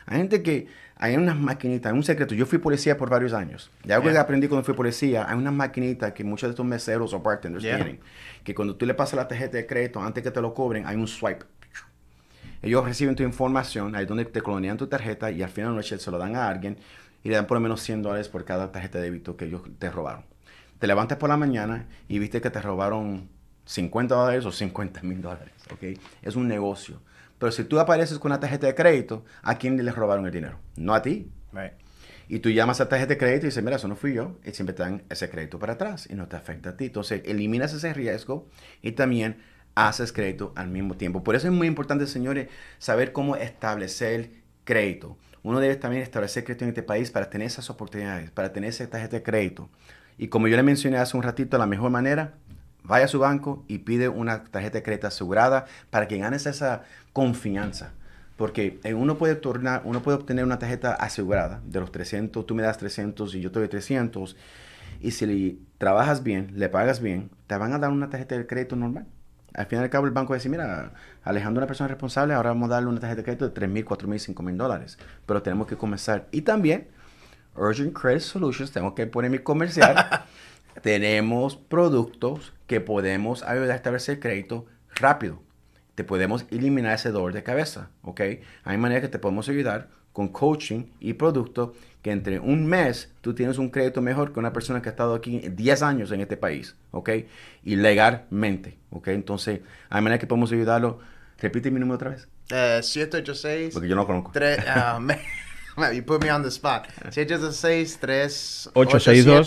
hay, gente que hay unas maquinitas, hay un secreto. Yo fui policía por varios años. Ya algo que aprendí cuando fui policía, hay unas maquinitas que muchos de estos meseros o bartenders tienen, que cuando tú le pasas la tarjeta de crédito, antes que te lo cobren, hay un swipe. Ellos reciben tu información, ahí donde te colonizan tu tarjeta y al final de la noche se lo dan a alguien y le dan por lo menos 100 dólares por cada tarjeta de débito que ellos te robaron. Te levantas por la mañana y viste que te robaron 50 dólares o 50 mil dólares, ¿ok? Es un negocio. Pero si tú apareces con una tarjeta de crédito, ¿a quién le robaron el dinero? No a ti. Y tú llamas a tarjeta de crédito y dices, mira, eso no fui yo. Y siempre te dan ese crédito para atrás y no te afecta a ti. Entonces, eliminas ese riesgo y también haces crédito al mismo tiempo. Por eso es muy importante, señores, saber cómo establecer crédito. Uno debe también establecer crédito en este país para tener esas oportunidades, para tener esa tarjeta de crédito. Y como yo le mencioné hace un ratito, la mejor manera, vaya a su banco y pide una tarjeta de crédito asegurada para que ganes esa confianza. Porque eh, uno puede, uno puede obtener una tarjeta asegurada de los 300, tú me das 300 y yo te doy 300. Y si le trabajas bien, le pagas bien, te van a dar una tarjeta de crédito normal al final y al cabo el banco va a decir, mira, alejando una persona responsable, ahora vamos a darle una tarjeta de crédito de 3.000, 4.000, 5.000 dólares. Pero tenemos que comenzar. Y también, Urgent Credit Solutions, tengo que poner mi comercial, tenemos productos que podemos ayudar a establecer crédito rápido. Te podemos eliminar ese dolor de cabeza, ¿ok? Hay maneras que te podemos ayudar con coaching y productos que entre un mes tú tienes un crédito mejor que una persona que ha estado aquí 10 años en este país, ¿ok? Y legalmente, ¿ok? Entonces, hay manera que podemos ayudarlo. Repite mi número otra vez. 786. Eh, porque yo no conozco. 3, ah, you put me on the spot. 786 862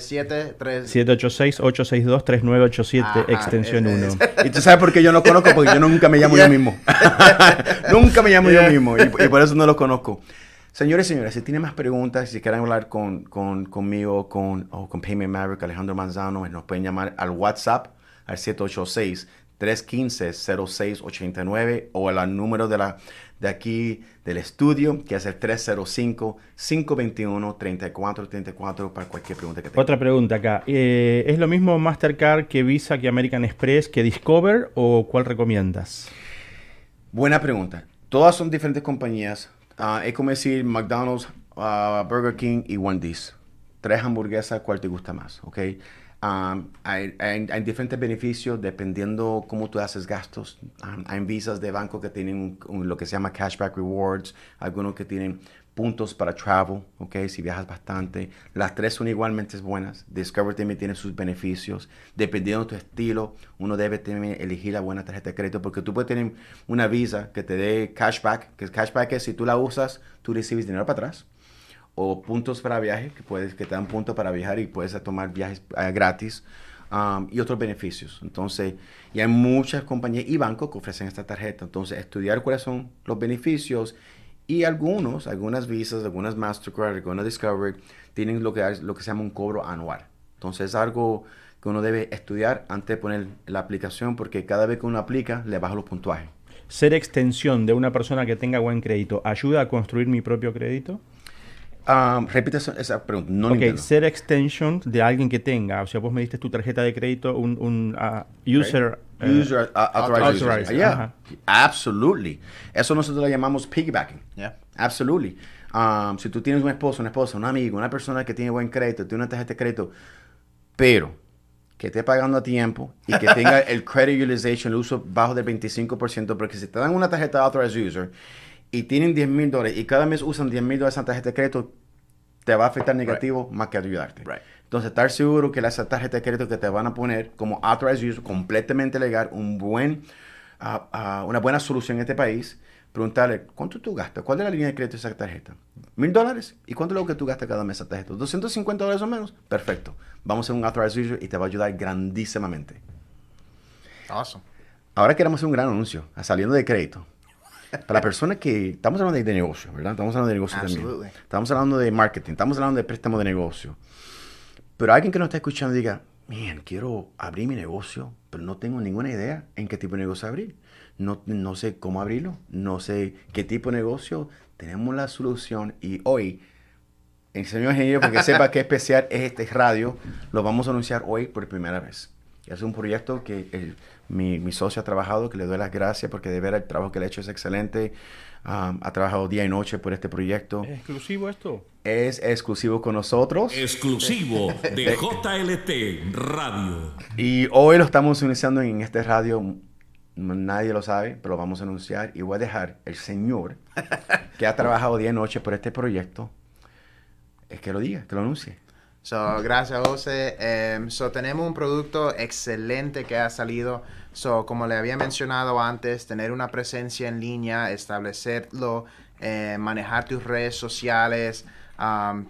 786 862 3987 extensión 1. Y tú sabes por qué yo no conozco porque yo nunca me llamo yo mismo. nunca me llamo yo mismo y, y por eso no lo conozco. Señores y señores, si tienen más preguntas, si quieren hablar conmigo con, o con Payment Maverick, Alejandro Manzano, pues nos pueden llamar al WhatsApp al 786 315-0689 o al número de, la, de aquí del estudio, que es el 305-521-3434 para cualquier pregunta que tengan. Otra pregunta acá. Eh, ¿Es lo mismo Mastercard que Visa, que American Express, que Discover o cuál recomiendas? Buena pregunta. Todas son diferentes compañías, Ah, es como decir McDonald's, ah, Burger King y Wendy's. Tres hamburguesas, ¿cuál te gusta más? ¿Ok? hay, diferentes beneficios dependiendo cómo tú haces gastos. hay visas de banco que tienen lo que se llama cashback rewards, algunos que tienen puntos para travel, ¿ok? Si viajas bastante. Las tres son igualmente buenas. Discover también tiene sus beneficios. Dependiendo de tu estilo, uno debe también elegir la buena tarjeta de crédito porque tú puedes tener una visa que te dé cashback, que cashback es si tú la usas, tú recibes dinero para atrás. O puntos para viajes, que, puedes, que te dan puntos para viajar y puedes tomar viajes eh, gratis. Um, y otros beneficios. Entonces, y hay muchas compañías y bancos que ofrecen esta tarjeta. Entonces, estudiar cuáles son los beneficios y algunos, algunas visas, algunas Mastercard, algunas Discovery, tienen lo que, lo que se llama un cobro anual. Entonces es algo que uno debe estudiar antes de poner la aplicación porque cada vez que uno aplica le baja los puntuajes. ¿Ser extensión de una persona que tenga buen crédito ayuda a construir mi propio crédito? Ah, repite esa pregunta. No ser extension de alguien que tenga. O sea, vos me diste tu tarjeta de crédito, un, ah, user eh, user authorized. user. Yeah, uh-huh. absolutely. Eso nosotros lo llamamos piggybacking. Yeah. Absolutely. Um, si tú tienes un esposo, una esposa, un amigo, una persona que tiene buen crédito, tiene una tarjeta de crédito, pero que esté pagando a tiempo y que tenga el credit utilization, el uso bajo del 25%, porque si te dan una tarjeta de authorized user y tienen 10 mil dólares y cada mes usan 10 mil dólares en tarjeta de crédito, te va a afectar negativo más que ayudarte. Right. Entonces, estar seguro que esa tarjeta de crédito que te van a poner como authorized user, completamente legal, un buen, ah, ah, una buena solución en este país, preguntarle, ¿cuánto tú gastas? ¿Cuál es la línea de crédito de esa tarjeta? ¿Mil dólares? ¿Y cuánto es lo que tú gastas cada mes esa tarjeta? ¿250 dólares o menos? Perfecto. Vamos a hacer un authorized user y te va a ayudar grandísimamente. Awesome. Ahora queremos hacer un gran anuncio, ah, saliendo de crédito. Para la persona que estamos hablando de, negocio, ¿verdad? Estamos hablando de negocio también. Estamos hablando de marketing, estamos hablando de préstamo de negocio. Pero alguien que nos está escuchando diga, miren, quiero abrir mi negocio, pero no tengo ninguna idea en qué tipo de negocio abrir. No, no sé cómo abrirlo, no sé qué tipo de negocio. Tenemos la solución y hoy el señor ingeniero, porque sepa qué especial es este radio, lo vamos a anunciar hoy por primera vez. Es un proyecto que eh, mi, mi, socio ha trabajado, que le doy las gracias porque de ver el trabajo que le ha hecho es excelente ha trabajado día y noche por este proyecto. ¿Es exclusivo esto? Es exclusivo con nosotros. Exclusivo de JLT Radio. Y hoy lo estamos anunciando en este radio. Nadie lo sabe, pero lo vamos a anunciar. Y voy a dejar el señor que ha trabajado día y noche por este proyecto. Es que lo diga, que lo anuncie. So, gracias, José. Em, so, tenemos un producto excelente que ha salido. como le había mencionado antes, tener una presencia en línea, establecerlo, eh, manejar tus redes sociales,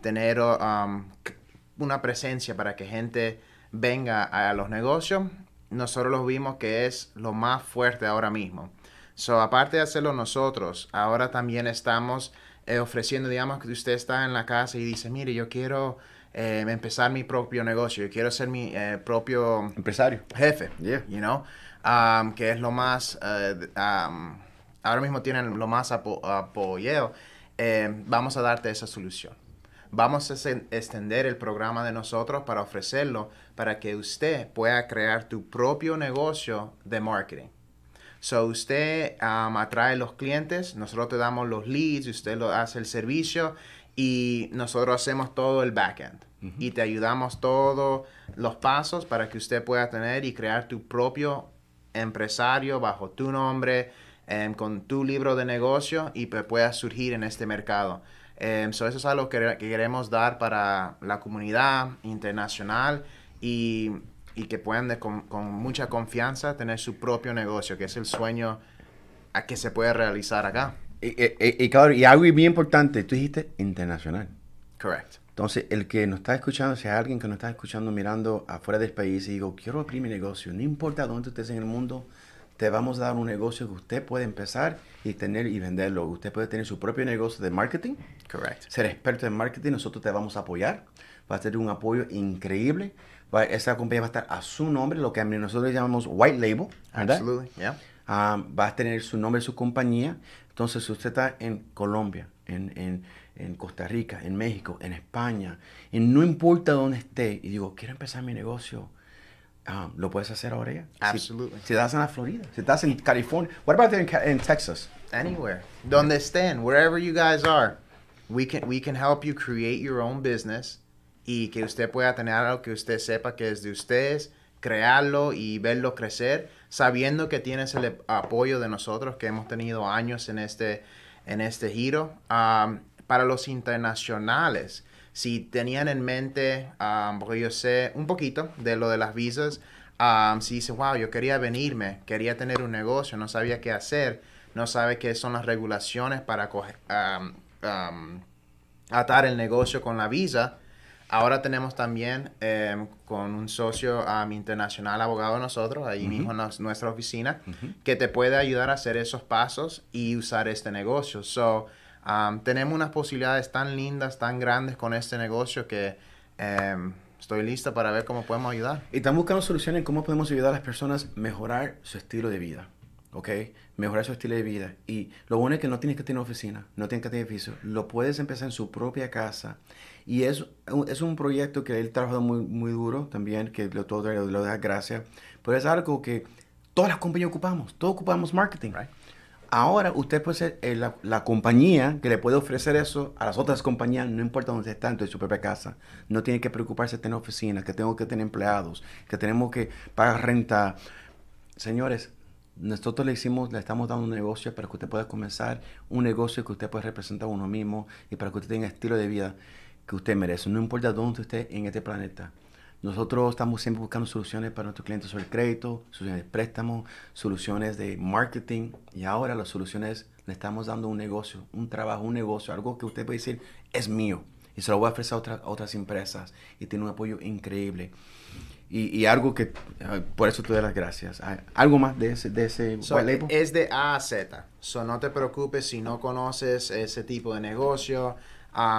tener una presencia para que gente venga a, los negocios. Nosotros lo vimos que es lo más fuerte ahora mismo. So, aparte de hacerlo nosotros, ahora también estamos eh, ofreciendo, digamos, que usted está en la casa y dice, mire, yo quiero eh, empezar mi propio negocio, yo quiero ser mi eh, propio... Empresario. Jefe, you know, um, que es lo más, eh, um, ahora mismo tienen lo más apo vamos a darte esa solución. Vamos a extender el programa de nosotros para ofrecerlo para que usted pueda crear tu propio negocio de marketing. So usted um, atrae los clientes, nosotros te damos los leads, usted lo hace el servicio y nosotros hacemos todo el backend y te ayudamos todos los pasos para que usted pueda tener y crear tu propio empresario bajo tu nombre, em, con tu libro de negocio y pueda surgir en este mercado. Em, eso es algo que, queremos dar para la comunidad internacional y, y que puedan con, con mucha confianza tener su propio negocio, que es el sueño a que se puede realizar acá. Y, y, y, y algo bien importante, tú dijiste internacional. Correcto. Entonces, el que nos está escuchando, si hay alguien que nos está escuchando mirando afuera del país y digo, quiero abrir mi negocio, no importa dónde estés en el mundo, te vamos a dar un negocio que usted puede empezar y tener y venderlo. Usted puede tener su propio negocio de marketing. Correcto. Ser experto en marketing, nosotros te vamos a apoyar. Va a ser un apoyo increíble. Va, esa compañía va a estar a su nombre, lo que nosotros llamamos white label. ¿verdad? Absolutely. Ah, va a tener su nombre, su compañía. Entonces, si usted está en Colombia, en, en, en, Costa Rica, en México, en España, y no importa dónde esté, y digo, quiero empezar mi negocio, ah, ¿lo puedes hacer ahora ya? Absolutely. Si, estás en la Florida, si estás en California, ¿qué about en Texas? Anywhere, donde estén, wherever you guys are, we can, we can help you create your own business y que usted pueda tener algo que usted sepa que es de ustedes, crearlo y verlo crecer, sabiendo que tienes el apoyo de nosotros, que hemos tenido años en este, en este giro. para los internacionales, si tenían en mente, porque yo sé un poquito de lo de las visas, si dices, wow, yo quería venirme, quería tener un negocio, no sabía qué hacer, no sabe qué son las regulaciones para atar el negocio con la visa, Ahora tenemos también em, con un socio mi internacional abogado nosotros, ahí mismo en nuestra oficina, que te puede ayudar a hacer esos pasos y usar este negocio. So, tenemos unas posibilidades tan lindas, tan grandes con este negocio que em, estoy lista para ver cómo podemos ayudar. Y están buscando soluciones en cómo podemos ayudar a las personas a mejorar su estilo de vida. ¿ok? Mejorar su estilo de vida. Y lo bueno es que no tienes que tener oficina, no tienes que tener edificio, lo puedes empezar en su propia casa. Y es, es un proyecto que él trabajado muy, muy duro también, que lo, todo lo da gracias, pero es algo que todas las compañías ocupamos, todos ocupamos marketing. Ahora usted puede ser eh, la, compañía que le puede ofrecer eso a las otras compañías, no importa dónde tanto en su propia casa. No tiene que preocuparse de tener oficinas, que tengo que tener empleados, que tenemos que pagar renta. Señores, nosotros le hicimos, le estamos dando un negocio para que usted pueda comenzar un negocio que usted pueda representar a uno mismo y para que usted tenga estilo de vida que usted merece. No importa dónde usted en este planeta. Nosotros estamos siempre buscando soluciones para nuestros clientes sobre crédito, soluciones de préstamo, soluciones de marketing y ahora las soluciones le estamos dando un negocio, un trabajo, un negocio, algo que usted puede decir es mío y se lo voy a ofrecer a otras empresas y tiene un apoyo increíble. Y, algo que, por eso te doy las gracias. Ah, algo más de ese, de ese Es de A a Z. So, no te preocupes si no conoces ese tipo de negocio.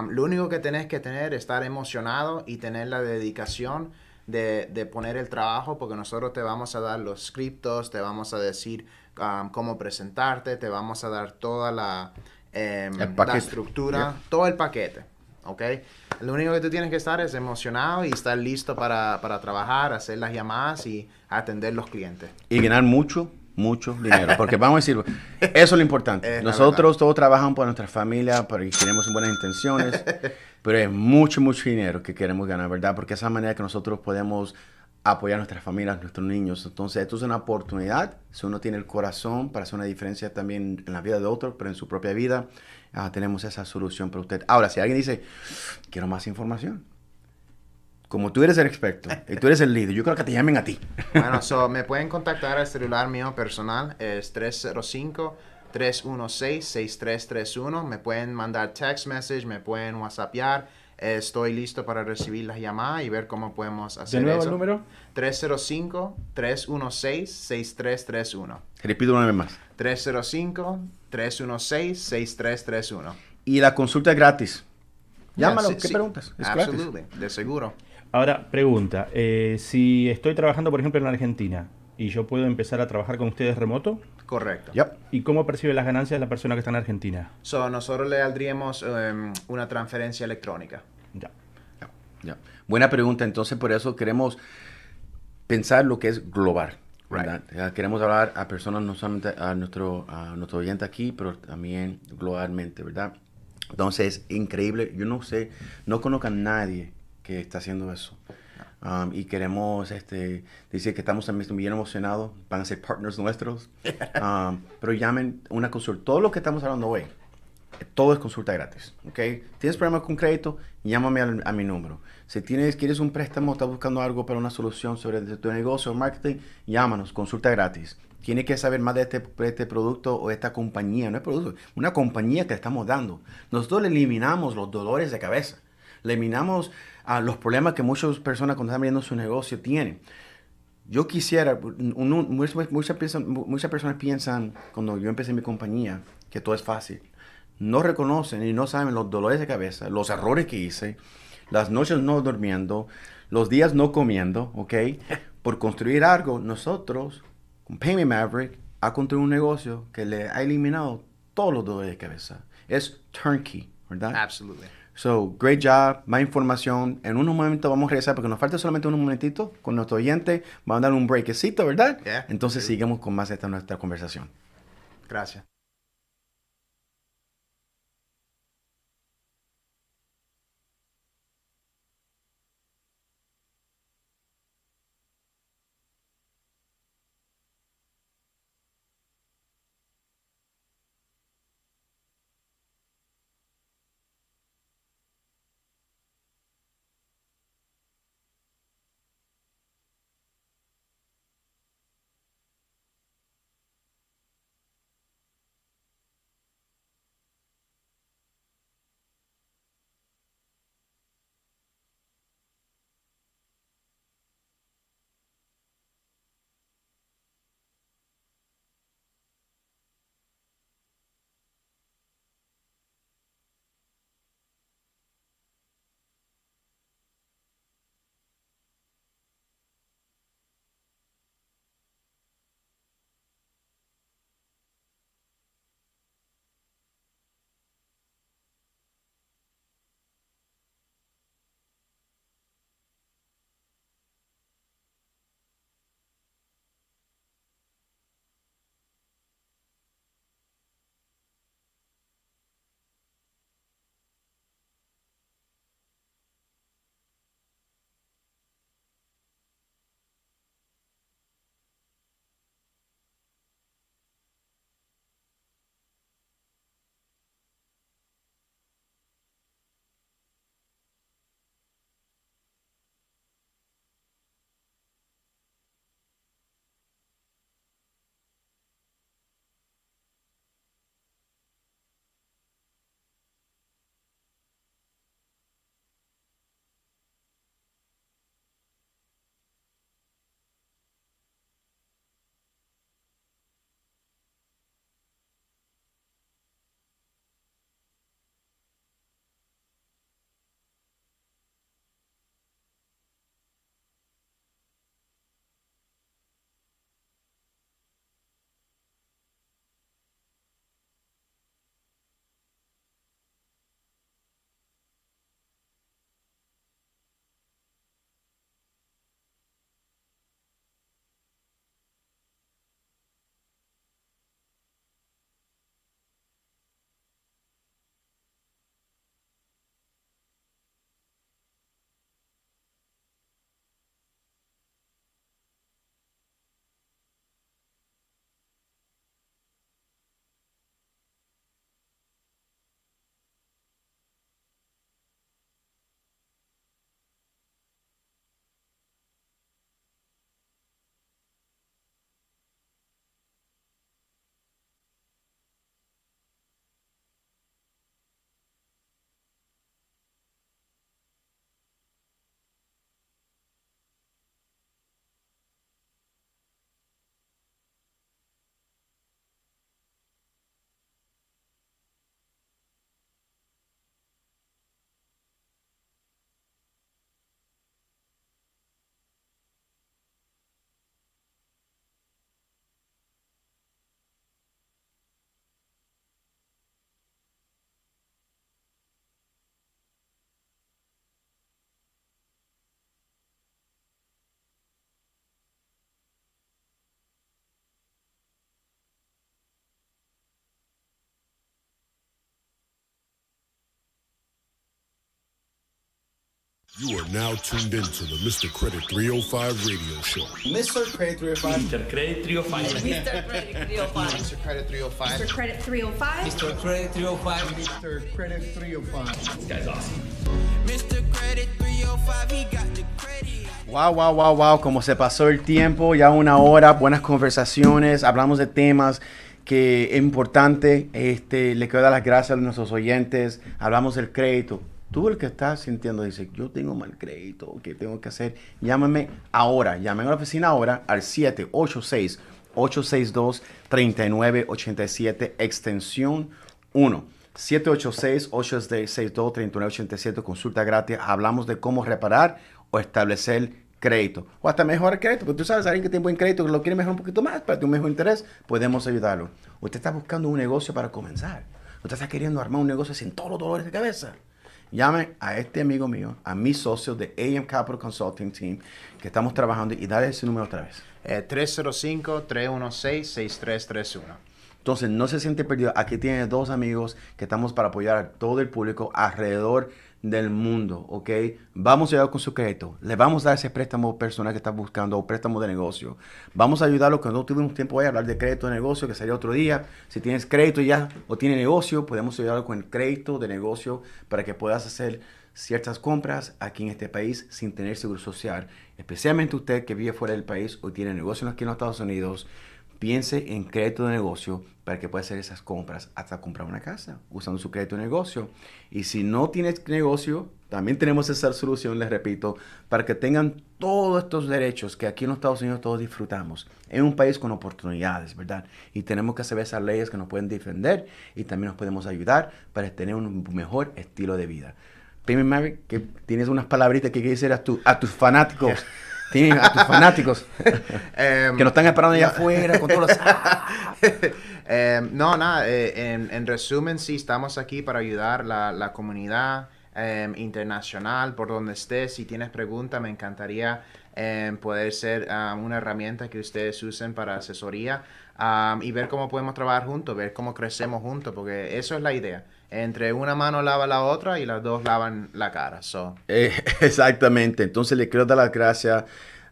lo único que tenés que tener es estar emocionado y tener la dedicación de, de, poner el trabajo, porque nosotros te vamos a dar los scriptos, te vamos a decir cómo presentarte, te vamos a dar toda la, em, la estructura, todo el paquete. ¿Ok? Lo único que tú tienes que estar es emocionado y estar listo para, para trabajar, hacer las llamadas y atender los clientes. Y ganar mucho, mucho dinero. Porque vamos a decir, eso es lo importante. Nosotros todos trabajamos por nuestra familia, porque tenemos buenas intenciones, pero es mucho, mucho dinero que queremos ganar, ¿verdad? Porque esa manera que nosotros podemos apoyar a nuestras familias, a nuestros niños. Entonces, esto es una oportunidad. Si uno tiene el corazón para hacer una diferencia también en la vida de otros, pero en su propia vida ah, tenemos esa solución para usted. Ahora, si alguien dice, quiero más información, como tú eres el experto y tú eres el líder, yo creo que te llamen a ti. Bueno, me pueden contactar al celular mío personal, es 305-316-6331. Me pueden mandar text message, me pueden whatsappear. Estoy listo para recibir las llamadas y ver cómo podemos hacer eso. ¿De nuevo el número? 305-316-6331. Repito una vez más. 305 316-6331. Y la consulta es gratis. Llámalo, ¿qué preguntas? De seguro. Ahora, pregunta, eh, si estoy trabajando, por ejemplo, en Argentina y yo puedo empezar a trabajar con ustedes remoto. Correcto. ¿Y cómo percibe las ganancias la persona que está en Argentina? So, nosotros le daríamos em, una transferencia electrónica. ya. Buena pregunta, entonces por eso queremos pensar lo que es global. Queremos hablar a personas, no solamente a nuestro, a nuestro oyente aquí, pero también globalmente, ¿verdad? Entonces, increíble. Yo no sé, no conozco a nadie que está haciendo eso. Um, y queremos, este, decir que estamos también bien emocionados, van a ser partners nuestros. Um, pero llamen una consulta. Todo lo que estamos hablando hoy, todo es consulta gratis, ¿ok? ¿Tienes problemas con crédito? llámame a, mi número. Si tienes, quieres un préstamo, estás buscando algo para una solución sobre tu negocio o marketing, llámanos, consulta gratis. Tienes que saber más de este, este producto o esta compañía, no es producto, una compañía que le estamos dando. Nosotros eliminamos los dolores de cabeza, eliminamos ah, los problemas que muchas personas cuando están viendo su negocio tienen. Yo quisiera, muchas, muchas personas piensan, cuando yo empecé mi compañía, que todo es fácil no reconocen y no saben los dolores de cabeza, los errores que hice, las noches no durmiendo, los días no comiendo, ¿ok? Por construir algo, nosotros, con Payment Maverick, ha construido un negocio que le ha eliminado todos los dolores de cabeza. Es turnkey, ¿verdad? Absolutely. So, great job, más información. En unos momentos vamos a regresar porque nos falta solamente unos momentitos con nuestro oyente. Vamos a dar un breakcito, ¿verdad? Entonces, sigamos con más esta nuestra conversación. Gracias. You are now tuned into the Mr. Credit 305 radio show. Mr. Credit 305. Mr. Credit 305. Mr. Credit 305. Mr. Credit 305. Mr. Credit 305. Mr. Credit 305. Mr. Credit 305. This guy's awesome. Mr. Credit 305, he got the credit. Wow, wow, wow, wow, como se pasó el tiempo, ya una hora, buenas conversaciones, hablamos de temas que es importante, este, le quiero dar las gracias a nuestros oyentes, hablamos del crédito, Tú el que estás sintiendo dice, yo tengo mal crédito, ¿qué tengo que hacer? Llámame ahora, llamen a la oficina ahora al 786 862 3987 extensión 1. 786-862-3987, consulta gratis. Hablamos de cómo reparar o establecer crédito. O hasta mejorar crédito, porque tú sabes, alguien que tiene buen crédito, que lo quiere mejorar un poquito más, para tener un mejor interés, podemos ayudarlo. Usted está buscando un negocio para comenzar. Usted está queriendo armar un negocio sin todos los dolores de cabeza. Llame a este amigo mío, a mi socio de AM Capital Consulting Team, que estamos trabajando y dale ese número otra vez. 305-316-6331. Eh, Entonces, no se siente perdido. Aquí tiene dos amigos que estamos para apoyar a todo el público alrededor de del mundo, ¿ok? Vamos a ayudar con su crédito, le vamos a dar ese préstamo personal que está buscando o préstamo de negocio. Vamos a ayudarlo cuando no tuvimos tiempo de hablar de crédito de negocio, que sería otro día. Si tienes crédito ya o tiene negocio, podemos ayudarlo con el crédito de negocio para que puedas hacer ciertas compras aquí en este país sin tener seguro social, especialmente usted que vive fuera del país o tiene negocio aquí en los Estados Unidos piense en crédito de negocio para que pueda hacer esas compras hasta comprar una casa usando su crédito de negocio. Y si no tienes negocio, también tenemos esa solución, les repito, para que tengan todos estos derechos que aquí en los Estados Unidos todos disfrutamos. Es un país con oportunidades, ¿verdad? Y tenemos que hacer esas leyes que nos pueden defender y también nos podemos ayudar para tener un mejor estilo de vida. Pimmy Maverick, que tienes unas palabritas que quieres decir a, tus fanáticos. a tus fanáticos em, que nos están esperando allá afuera con todos los... Em, no, nada, eh, en, resumen, sí, estamos aquí para ayudar la, la comunidad em, internacional, por donde estés. Si tienes preguntas, me encantaría poder ser ah, una herramienta que ustedes usen para asesoría y ver cómo podemos trabajar juntos, ver cómo crecemos juntos, porque eso es la idea entre una mano lava la otra y las dos lavan la cara. So. Eh, exactamente. Entonces le quiero dar las gracias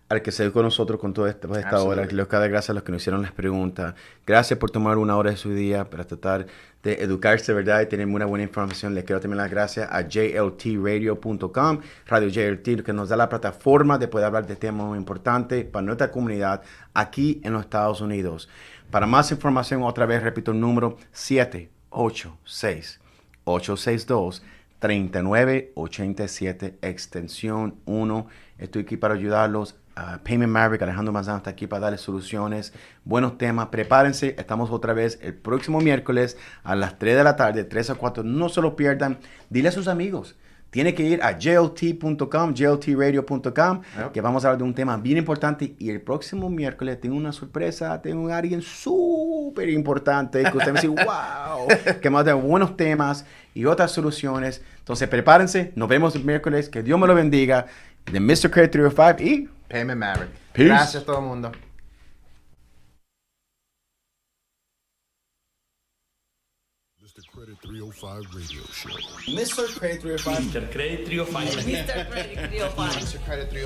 al que se dio con nosotros con toda esta, pues, esta hora. Le quiero dar gracias a los que nos hicieron las preguntas. Gracias por tomar una hora de su día para tratar de educarse, ¿verdad? Y tener una buena información. Le quiero también las gracias a jltradio.com, Radio JLT, que nos da la plataforma de poder hablar de temas muy importantes para nuestra comunidad aquí en los Estados Unidos. Para más información, otra vez repito el número 786. 862-3987, extensión 1. Estoy aquí para ayudarlos. Ah, Payment Maverick, Alejandro Mazán está aquí para darles soluciones, buenos temas. Prepárense, estamos otra vez el próximo miércoles a las 3 de la tarde, 3 a 4. No se lo pierdan. Dile a sus amigos tiene que ir a jlt.com, jltradio.com, que vamos a hablar de un tema bien importante. Y el próximo miércoles tengo una sorpresa, tengo a alguien súper importante que usted me dice, wow, que más de buenos temas y otras soluciones. Entonces prepárense, nos vemos el miércoles, que Dios me lo bendiga. De Mr. Credit 305 y Payment Maverick. Gracias a todo el mundo. 305 radio show. Mr. Credit 305. Mr. Credit 305. Mr. Credit 305. Mr. Credit 305.